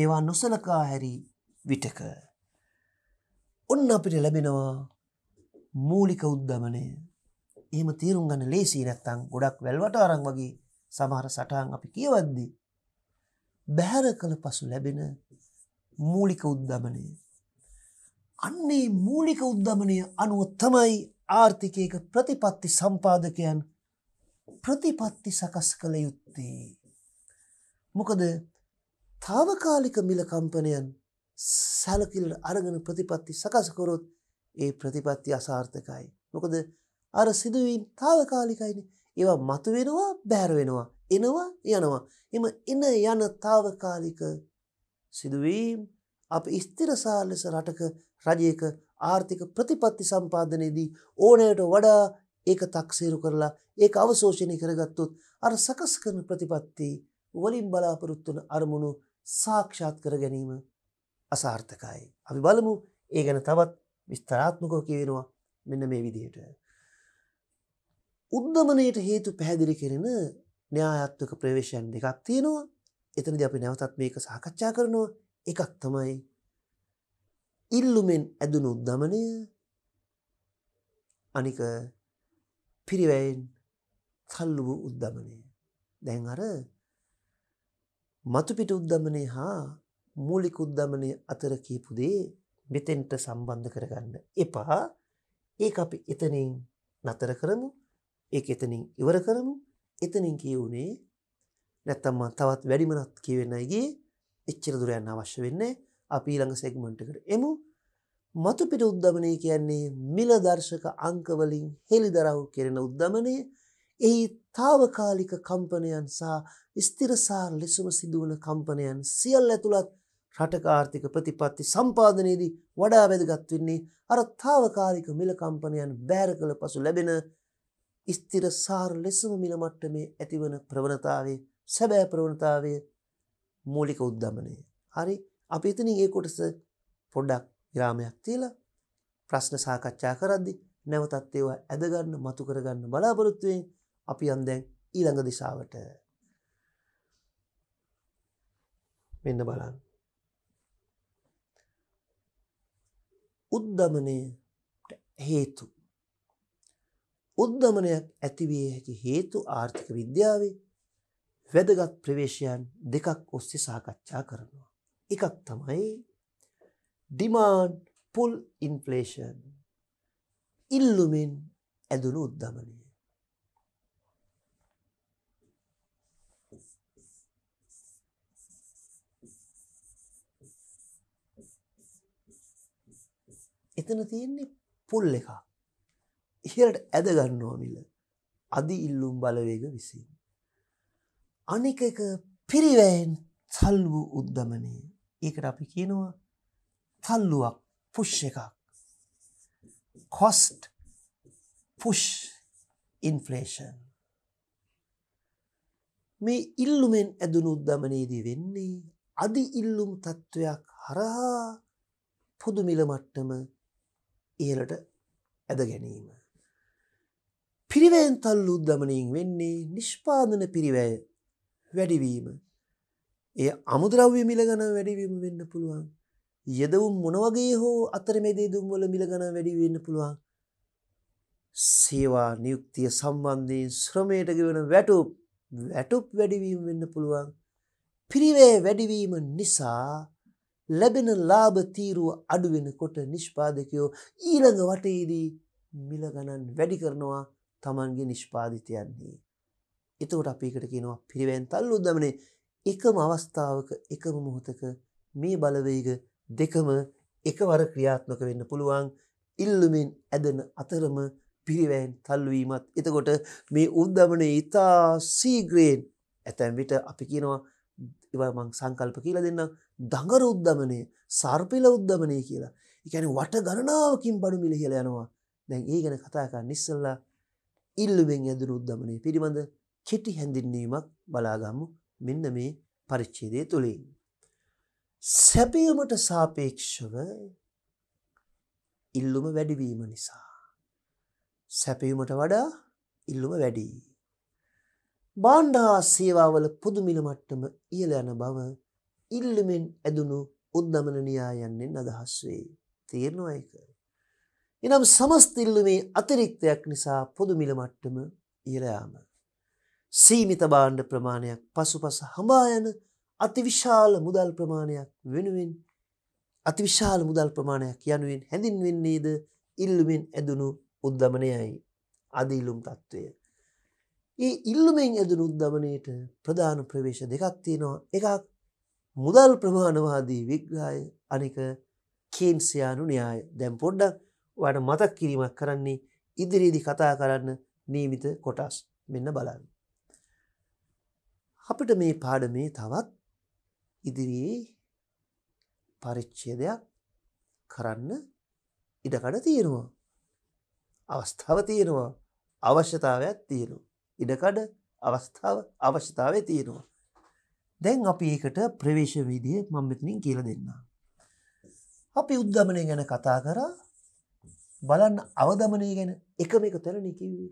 ඒවා නොසලකා හැරි විටක ඔන්න අපිට ලැබෙනවා මූලික උද්ධමනය එහෙම තේරුම් ගන්න ලේසි නැත්තං ගොඩක් වැල්වට අරන් වගේ සමහර සටහන් අපි කියවද්දී බැහැර කළ පසු ලැබෙන මූලික උද්දමනය. අන්නේ මූලික උද්දමනය අනුව තමයි ආර්ථිකයක ප්‍රතිපත්ති සම්පාදකයන් ප්‍රතිපත්ති සකස් කළ යුත්තේ. මොකද තාවකාලික මිලකම්පනයන් සැලකිල් අරගෙන ප්‍රතිපත්ති සකස්කොරොත් ඒ ප්‍රතිපත්ති අසාර්ථකයි. මොකද අර සිදුවීම් තාවකාලිකයිනේ ඒවා මතු වෙනවා බැහැර වෙනවා එනවා යනවා එම එන යන తాවකාලික සිදුවීම් අපි ස්ථිරසාර ලෙස රටක රජයක ආර්ථික ප්‍රතිපත්ති සම්පාදනයේදී ඕනෑමට වඩා ඒක තක්සේරු කරලා ඒක අවශෝෂණය කරගත්තොත් අර සකස් කරන ප්‍රතිපත්ති වලින් බලාපොරොත්තු වන අරමුණු සාක්ෂාත් කර ගැනීම අසාර්ථකයි. අපි බලමු ඒ ගැන තවත් විස්තරාත්මකව කියවෙනවා මෙන්න මේ විදිහට. උද්ධමනයට හේතු පැහැදිලි කෙරෙන න්‍යායත්වක ප්‍රවේශයන් දෙකක් තියෙනවා එතනද අපි නැවතත් මේක සාකච්ඡා කරනවා එකක් තමයි ඉල්ලුමෙන් ඇදුණු උද්ධමනය අනික පිරිවැයෙන් සල්ලු වූ උද්ධමනය දැන් අර මතුපිට උද්ධමනය හා මූලික උද්ධමනය අතර කීපුදේ මෙතෙන්ට සම්බන්ධ කරගන්න එපා ඒ අපි එතනින් නතර කරමු ඒක එතනින් ඉවර කරමු එතනින් කියවුනේ නැත්තම් මම තවත් වැඩිමනක් කියවෙන්නයි ගියේ එච්චර දුර යන්න අවශ්‍ය වෙන්නේ අපි ඊළඟ සෙග්මන්ට් එකට එමු මතුපිට උද්ධමනය කියන්නේ මිල දර්ශක අංක වලින් හෙළිදරව් කෙරෙන උද්ධමනය එහි తాවකාලික කම්පනයන් සහ ස්ථිරසාර ලෙසම සිදුවන කම්පනයන් සියල්ල ඇතුළත් රටක ආර්ථික ප්‍රතිපත්ති සම්පාදනයේදී වඩා වැදගත් වෙන්නේ අර తాවකාලික මිල කම්පනයන් බෑර කළ පසු ලැබෙන ස්ථිර සාර ලෙසම මිල මට්ටමේ ඇතිවන ප්‍රවණතාවය සැබෑ ප්‍රවණතාවය මූලික උද්ධමනය. හරි අපි එතනින් ඒ කොටස පොඩ්ඩක් ග්‍රාමයක් තියලා ප්‍රශ්න සාකච්ඡා කරද්දි නැවතත් ඒවා ඇදගන්න මතු කරගන්න බලාපොරොත්තුවෙන් අපි යන් දැන් ඊළඟ දිශාවට. මෙන්න බලන්න. උද්ධමනය හේතු උද්දමනයක් ඇතිවිය හැකි හේතු ආර්ථික විද්‍යාවේ වැදගත් ප්‍රවේශයන් දෙකක් ඔස්සේ සාකච්ඡා කරනවා. එකක් තමයි ඩිමාන්ඩ් පුල් ඉන්ෆ්ලේෂන් ඉල්ලුමින් ඇදුණු උද්දමනය. එතන තියෙන්නේ පුල් එකක්. ඉහලට ඇදගන්නවා මිල අධි ඉල්ලුම් බලවේග විසින්. අනික එක පිරිවෑන් තල් වූ උද්ධමනය ඒකට අපි කියනවා තල්ලුවක් පුෂ් එකක් කොස්ට් පුෂ් ඉන්ෆලේෂන් මේ ඉල්ලුමෙන් ඇදුණු උද්ධමනයේදී වෙන්නේ අධි ඉල්ලුම් තත්ත්වයක් හරහා පොදු මිල මට්ටම ඉහලට ඇද ගැනීම. පිරිවැයෙන් තල්ලු උද්ධමනයෙන් වෙන්නේ නිෂ්පාදන පිරිවැය වැඩිවීම. ඒ අමුද්‍රව්‍ය මිලගන වැඩිවීම වෙන්න පුළුවන්. යෙදවුම් මොනවගේ හෝ අතරමේදේ දුම්වල මිලගන වැඩිවෙන්න පුළුවන්. සේවා නියුක්තිය සම්බන්ධයෙන් ශ්‍රමයට ගෙවන වැටුප් වැටුප් වැඩිවීම වෙන්න පුළුවන්. පිරිවේ වැඩිවීම නිසා ලැබෙන ලාභ තීරුව අඩුවෙනකොට නිෂ්පාදකයෝ ඊළඟ වටේදී මිලගණන් වැඩි කරනවා තමන්ගේ නිෂ්පාධිතයන්නේ. එතකොට අපිකට කියනවා පිරිවැන් තල් උද්දමනේ එකම අවස්ථාවක එකම මොහොතක මේ බලවේග දෙකම එකවර ක්‍රියාත්මක වෙන්න පුළුවන් ඉල්ලුමෙන් ඇදන අතරම පිරිවැන් තල්වීමත් එතකොට මේ උද්දමන ඉතා සීග්‍රේන් ඇතැම් විට අපි කියනවා ඉවමං සංකල්ප කියලා දෙන්න දඟර උද්දමනය සර්පිල උද්දමනය කියලා එකැන වට ගණනාවකින් බඩු මිලිහිල යනවා දැන් ඒ ගැන කතාකා නිස්සල්ලා ඉල්ලුවෙන් ඇදුණු උද්ධමනය පිළිබඳ කෙටි හැඳින්වීමක් බලාගමු මෙන්න මේ පරිච්ඡේදය තුළින්. සැපියමට සාපේක්ෂව ඉල්ලුම වැඩිවීම නිසා. සැපීමට වඩා ඉල්ලුම වැඩි. බාණ්ඩා සේවාවල පුදුමිල මට්ටම ඉහළ යන බව ඉල්ලුමෙන් ඇදුණු උද්ධමන න්‍යායන්ෙන් අදහස් වේ. තේරෙනවා ඒක. එනම් සමස්තිල්ලුමේ අතිරික්තයක් නිසා පොදු මිල මට්ටම ඉහළයාම. සීමිත භාණ්ඩ ප්‍රමාණයක් පසුපස හඹායන අතිවිශාල මුදල් ප්‍රමාණයක් වෙනුවෙන් අතිවිශාල මුදල් ප්‍රමාණයක් යනුවෙන් හැඳින්වෙන්නේද ඉල්ලුමෙන් ඇදුණු උද්ධමනයයි අදීලුම් තත්ත්වය. ඒ ඉල්ලුමෙන් ඇදුණු උද්ධමනයට ප්‍රධාන ප්‍රවේශ දෙකක් තියෙනවා එකක් මුදල් ප්‍රමාණවාදී විග්‍රහය අනික කේන්සියානු න්‍යාය දැම් පොඩ්ඩක් ඔයට මතක් කිරීමක් කරන්නේ ඉදිරියේදි කතා කරන්න නීමිත කොටස් මෙන්න බලන්න. අපට මේ පාඩමේ තවත් ඉදිරියේ පරිච්චේදයක් කරන්න ඉඩකඩ තියෙනවා. අවස්ථාව තියෙනවා අවශ්‍යතාවයක් තියෙනවා. ඉඩකඩ අවස්ථාව අවශ්‍යතාවය තියෙනවා. දැන් අපි ඒකට ප්‍රවේශ විදිය මම්මතනින් කියල දෙන්න. අපි උද්ගමනය ගැන කතා කරා බලන්න අවදමනය ගැන එක මේක තැරණ කිව්වේ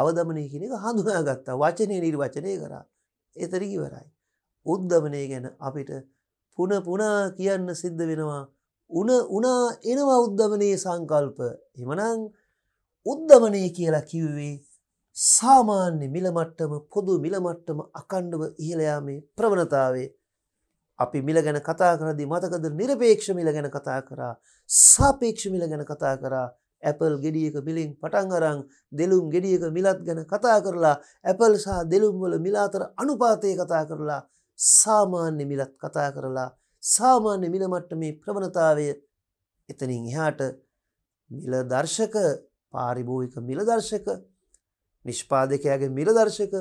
අවදමනය කියන එක හඳුනා ගත්තා වචනය නිර්වචනය කරා එතරකිවරයි. උද්ධමනය ගැන අපිට පුන පුනා කියන්න සිද්ධ වෙනවා උන උනා එනවා උද්ධමනයේ සංකල්ප එමනං උද්ධමනය කියලා කිව්වේ සාමාන්‍ය මිලමට්ටම පොදු මිලමට්ටම අකණ්ඩව ඉහලයාමේ ප්‍රවණතාවේ අපි මිල ගැන කතා කරදි මතකද නිර්පේක්ෂ මිල ගැන කතා කරා සාපේක්ෂ මිල ගැන කතා කරා ඇපල් ගෙඩියක මිලින් පටන් අරන් දෙලුම් ගෙඩියක මිලත් ගැන කතා කරලා ඇපල් සහ දෙලුම්වල මිලාතර අනුපාතය කතා කරලා සාමාන්‍ය මිලත් කතා කරලා සාමාන්‍ය මිලමට්ට මේ ප්‍රවණතාවය එතනින් එහාට මිලදර්ශක පාරිභෝයික මිලදර්ශක නිෂ්පාදකයාගේ මිලදර්ශක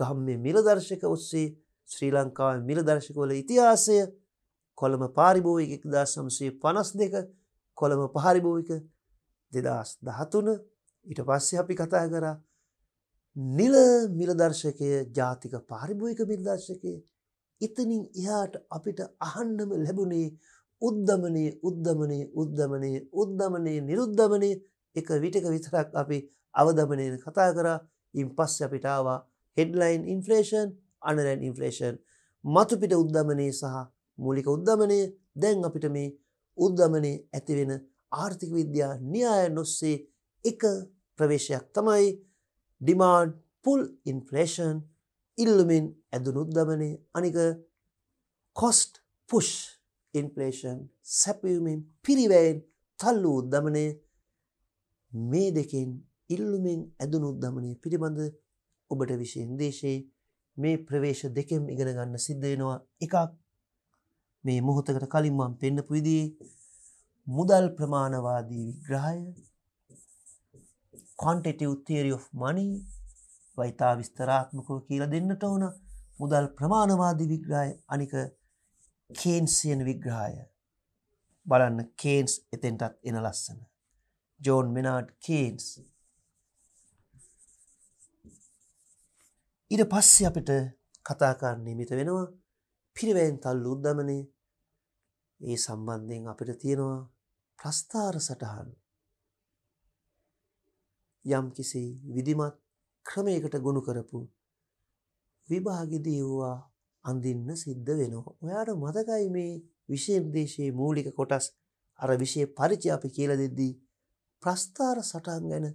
ගම්ම මිලදර්ශක ඔස්සේ ශ්‍රී ලංකාව මිල දර්ශකවල ඉතිහාසය කොළම පාරිභෝවික එක්දා සමසයේ පනස් දෙක කොළම පහරිභෝවික දෙදස් දහතුන ඊට පස්සේ අපි කතා කරා නිල මිලදර්ශකය ජාතික පාරිභෝයික මිල්දර්ශකය ඉතනින් එයාට අපිට අහන්නම ලැබුණේ උද්ධමනයේ උද්ධමනයේ උද්ධමනයේ උද්ධමනයේ නිරුද්ධමනය එක විටක විතරක් අපි අවධමනයන කතා කරා ඉන් පස්ස අපිටාවා හෙඩ්ලයින් ඉන්ෆලේෂන් අනරැන් ඉන්ෆලේෂන් මතුපිට උද්ධමනය සහ මූලික උද්ධමනය දැන් අපිට මේ උද්ධමනය ඇතිවෙන ආර්ථික විද්‍යා න්‍යාය නොස්සේ එක ප්‍රවේශයක් තමයි ඩිමාන්ඩ් පුල් ඉන්ෆලේෂන් ඉල්ලුමින් ඇදුන උද්ධමනය අනික කොස්ට් පුෂ් ඉන්පලේෂන් සැපවුමින් පිරිවයෙන් තල්ලු උද්ධමනය මේ දෙකෙන් ඉල්ලුමින් ඇදුන උද්ධමනය පිළිබඳ ඔබට විශයෙන් දේශයේ මේ ප්‍රවේශ දෙකෙන් ඉගෙන ගන්න සිද්ධ වෙනවා එකක් මේ මොහොතකට කලින් මම පෙන්නපු විදිහේ මුදල් ප්‍රමාණවාදී විග්‍රහය quantitative theory of money වයිතා විස්තරාත්මකව කියලා දෙන්නට ඕන මුදල් ප්‍රමාණවාදී විග්‍රහය අනික කේන්සියන් විග්‍රහය බලන්න කේන්ස් එතෙන්ටත් එන ලස්සන ජෝන් මෙනාඩ් කේන්ස් ඉට පස්ස අපිට කතාකාර නිමිත වෙනවා පිරිවැයෙන් තල් උද්දමනේ ඒ සම්බන්ධයෙන් අපිට තියෙනවා ප්‍රස්ථාර සටහන් යම් කිසි විදිමත් ක්‍රමයකට ගොුණු කරපු විභාගිදී වූවා අඳින්න සිද්ධ වෙනවා. ඔයාට මතකයි මේ විශේදේශයේ මූලික කොටස් අර විෂය පරිචය අපි කියල දෙද්දී ප්‍රස්ථාර සටන් ගැන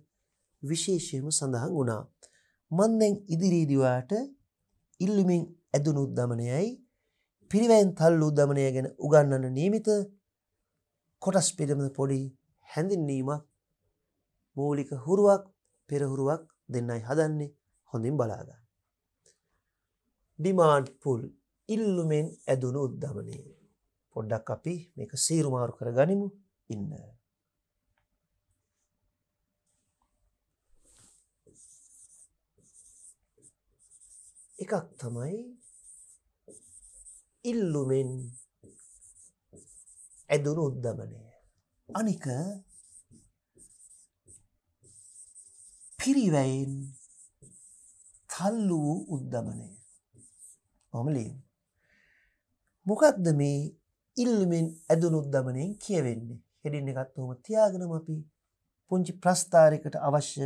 විශේෂයම සඳහන් වුණා. මන්දැන් ඉදිරීදිවාට ඉල්ලුමින් ඇදුණු උද්දමනයයි පිරිවැන් තල්ලු උද්දමනය ගැන උගන්නන නියමිත කොටස් පිටමද පොඩි හැඳින්වීමක් මූලික හුරුවක් පෙරහුරුවක් දෙන්නයි හදන්නේ හොඳින් බලාගන්න. ඩිමාන්ඩ් පුල් ඉල්ලුමෙන් ඇදුණු උද්දමනය පොඩ්ඩක් අපි මේක සීරුමාරු කර ගනිමු ඉන්න. එකක් තමයි ඉල්ලුමෙන් ඇදුණු උද්දමනය. අනික පිරිවැයෙන් තල්ලු වූ උද්දමනය. මමලින් මොකක්ද මේ ඉල්ලුමෙන් ඇදුණු උද්දමනයෙන් කියවෙන්නේ හෙඩින් එකත් හොම තියාගෙනම අපි පුංචි ප්‍රස්ථාරකට අවශ්‍ය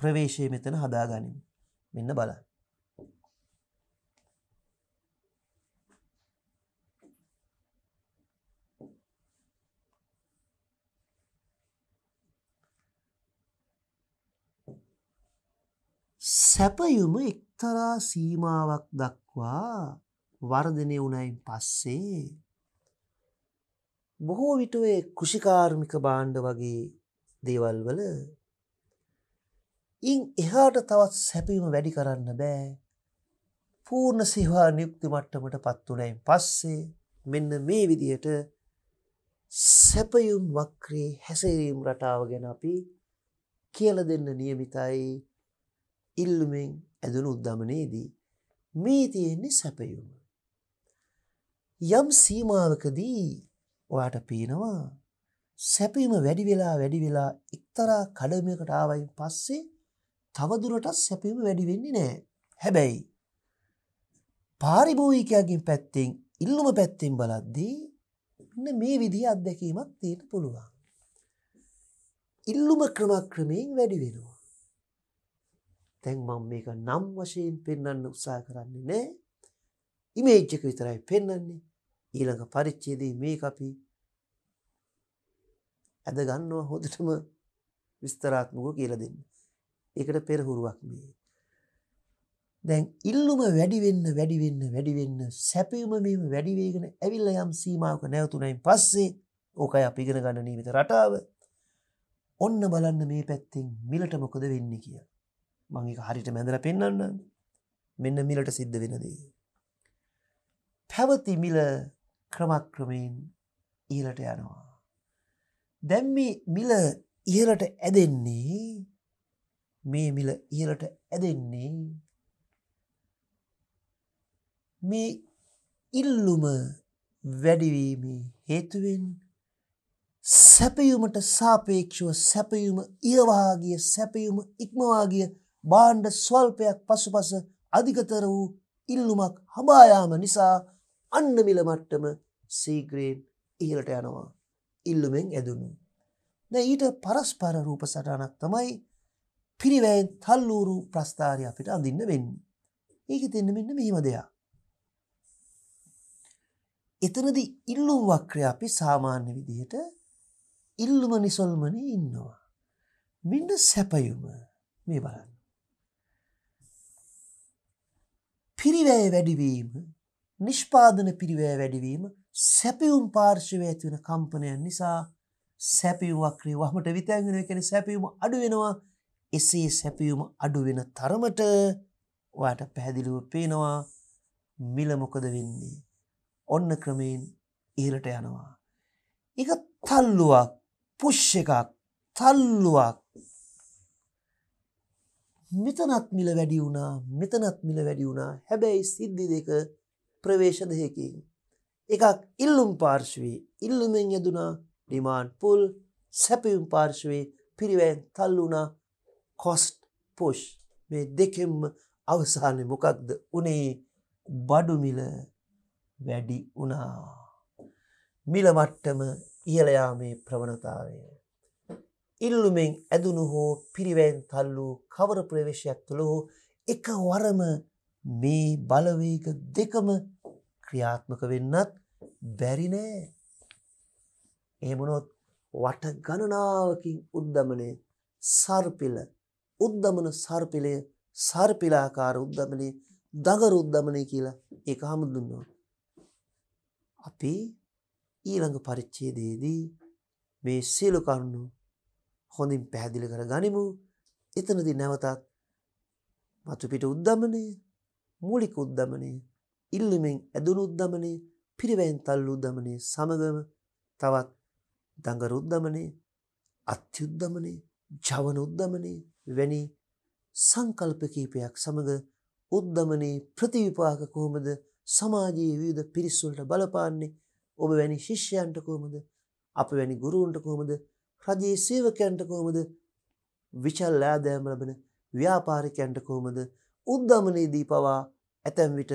ප්‍රවේශය මෙතන හදාගනින් මෙන්න බලන්න. සැපයුම එක්තරා සීමාවක් දක්වා වර්ධනය වුණයින් පස්සේ. බොහෝ විටුවේ කෘෂිකාර්මික බාණ්ඩ වගේ දේවල් වල ඉන් එහාට තවත් සැපීම වැඩි කරන්න බෑ පූර්ණ සිවා නියුක්ති මට්ටමට පත්වනයින් පස්සේ මෙන්න මේ විදියට සැපයුම් වක්‍රී හැසරීම් රටාව ගැන අපි කියල දෙන්න නියමිතයි ඉල්ලුමෙන් ඇදනු උද්ධමනයේදී මේ තියෙන්නේ සැපයුම. යම් සීමාවකදී ඔයාට පේනවා සැපීම වැඩි වෙලා වැඩි වෙලා එක්තරා කඩමයකට ආවයින් පස්සේ තවදුරටත් සැපීම වැඩි වෙන්නේ නෑ. හැබැයි පාරිභෝගිකයන්ගින් පැත්තෙන් ඉල්ලුම පැත්තෙන් බලද්දී ඉන්න මේ විදිහ අත්දැකීමක් තියෙන පුළුවන්. ඉල්ලුම ක්‍රමක්‍රමයෙන් වැඩි වෙනවා. දැන් මම මේක නම් වශයෙන් පෙන්වන්න උත්සාහ කරන්නේ නෑ. ඉමේජ් එක විතරයි පෙන්වන්නේ. ඊළඟ පරිච්ඡේදයේ මේක අපි අද ගන්නවා හොඳටම විස්තරාත්මකව කියලා දෙන්න. ඒකට පෙරහුරුවක් මේ. දැන් ඉල්ලුම වැඩි වෙන්න වැඩි වෙන්න වැඩි වෙන්න සැපයුම මේව වැඩි වෙගෙන ඇවිල්ලා යම් සීමාවක නැවතුණයින් පස්සේ ඕකයි අපි ඉගෙන ගන්න නියමිත රටාව. ඔන්න බලන්න මේ පැත්තෙන් මිලට මොකද වෙන්නේ කියලා. මම ඒක හරියට මැඳලා පෙන්වන්නම්. මෙන්න මිලට සිද්ධ වෙන දේ. පැවති මිල ක්‍රමක්‍රමයෙන් ඉහළට යනවා. දැන් මේ මිල ඉහළට ඇදෙන්නේ මේ මිල ඉහළට ඇදෙන්නේ මේ ඉල්ලුම වැඩිවීමේ හේතුවෙන් සැපයුමට සාපේක්ෂව සැපයුම ඉරවාගිය සැපයුම ඉක්මවාගිය බාණ්ඩ ස්වල්පයක් පසුපස අධිකතර වූ ඉල්ලුමක් හබායාම නිසා අන්න මිල මට්ටම සීග්‍රේන් ඉහලට යනවා ඉල්ලුමෙන් ඇදුණු. ද ඊට පරස්පර රූප සටනක් තමයි පිරිවැයෙන් තල්ලූරු ප්‍රස්ථාරය අපිට අඳන්න වෙන්න. ඒක තින්න මෙන්න මෙහිම දෙයක්. එතනද ඉල්ලුම් වක්‍රය අපි සාමාන්‍ය විදිහට ඉල්ලුම නිසොල්මන ඉන්නවා. මෙන්න සැපයුම මේ බලන්න. පිරිවැය වැඩිවීම නිෂ්පාදන පිරිවැය වැඩිවීම සැපියුම් පාර්ශවය ඇතිවෙන කම්පනයන් නිසා සැපියුවක්‍රී වහමට විතැගෙන කෙන සැපියුම අඩුවෙනවා එසේ සැපියුම අඩුවෙන තරමට ඔයාට පැහැදිලිව පේනවා මිලමොකද වෙන්නේ ඔන්න ක්‍රමයෙන් ඉහලට යනවා. එක තල්ලුවක් පුෂ් එකක් තල්ලුවක් මෙතනත් මිල වැඩි වුණා මෙතනත් මිල වැඩි වුණා හැබැයි සිද්ධි දෙක ප්‍රවේශ දෙකකින් එකක් ඉල්ලුම් පාර්ශවයේ ඉල්ලුමෙන් යදුනා ඩිමාන්ඩ් පුල් සැපියුම් පාර්ශවයේ පිරිවැයෙන් තල්ලුණා කොස්ට් පොෂ් මේ දෙකෙම් අවසානය මොකක්ද උනේ බඩුමිල වැඩි වුණා මිලමට්ටම ඉහලයාමේ ප්‍රවණතාවය ඉල්ලුමෙන් ඇදුණු හෝ පිරිවැන් තල්ලූ කවර ප්‍රවේශයක් තුළ හෝ එක වරම මේ බලවේග දෙකම ක්‍රියාත්මක වෙන්නත් බැරිනෑ. එහමනොත් වට ගණනාවකින් උද්ධමනය සර්පිල උද්ධමන සර්පිලය සර්පිලාකාර උද්ධමනය දගර උද්ධමනය කියලා එක හමුදුන්නවා. අපි ඊළඟ පරිච්චේදේදී මේ සියලු කරුණු හොඳින් පැහැදිලි කර ගනිමු එතනදි නැවතත් මතුපිට උද්ධමනය මූලික උද්ධමනය ඉල්ලිමෙන් ඇදුණු උද්ධමනය පිරිවැයින් තල්ලු උද්ධමනය සමගම තවත් දඟර උද්ධමනය අත්‍යුද්ධමනය ජවන උද්ධමනය වැනි සංකල්ප කීපයක් සමඟ උද්ධමනයේ ප්‍රතිවිපාක කොහොමද සමාජයේ විවිධ පිරිස්සුල්ට බලපාන්නේ ඔබ වැනි ශිෂ්‍යයන්ට කොහොමද අප වැනි ගුරුවන්ට කොහොමද රජයේ සේවකයන්ට කොහොමද විශල් ලෑදෑම ලබන ව්‍යාපාරිකයන්ට කොහොමද උද්ධමනයේදී පවා ඇතැම් විට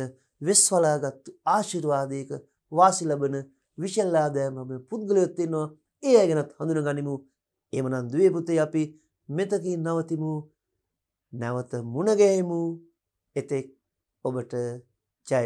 වෙස්වලාගත්තු ආශිර්වාදයක වාසි ලබන විශල්ලාදෑමම පුද්ගලයොත්තෙන්වා ඒ ගැනත් හඳුන ගනිමු එමනන් දුවපුතේ අපි මෙතකින් නවතිමු නැවත මුණගැහෙමු එතෙක් ඔබට ජය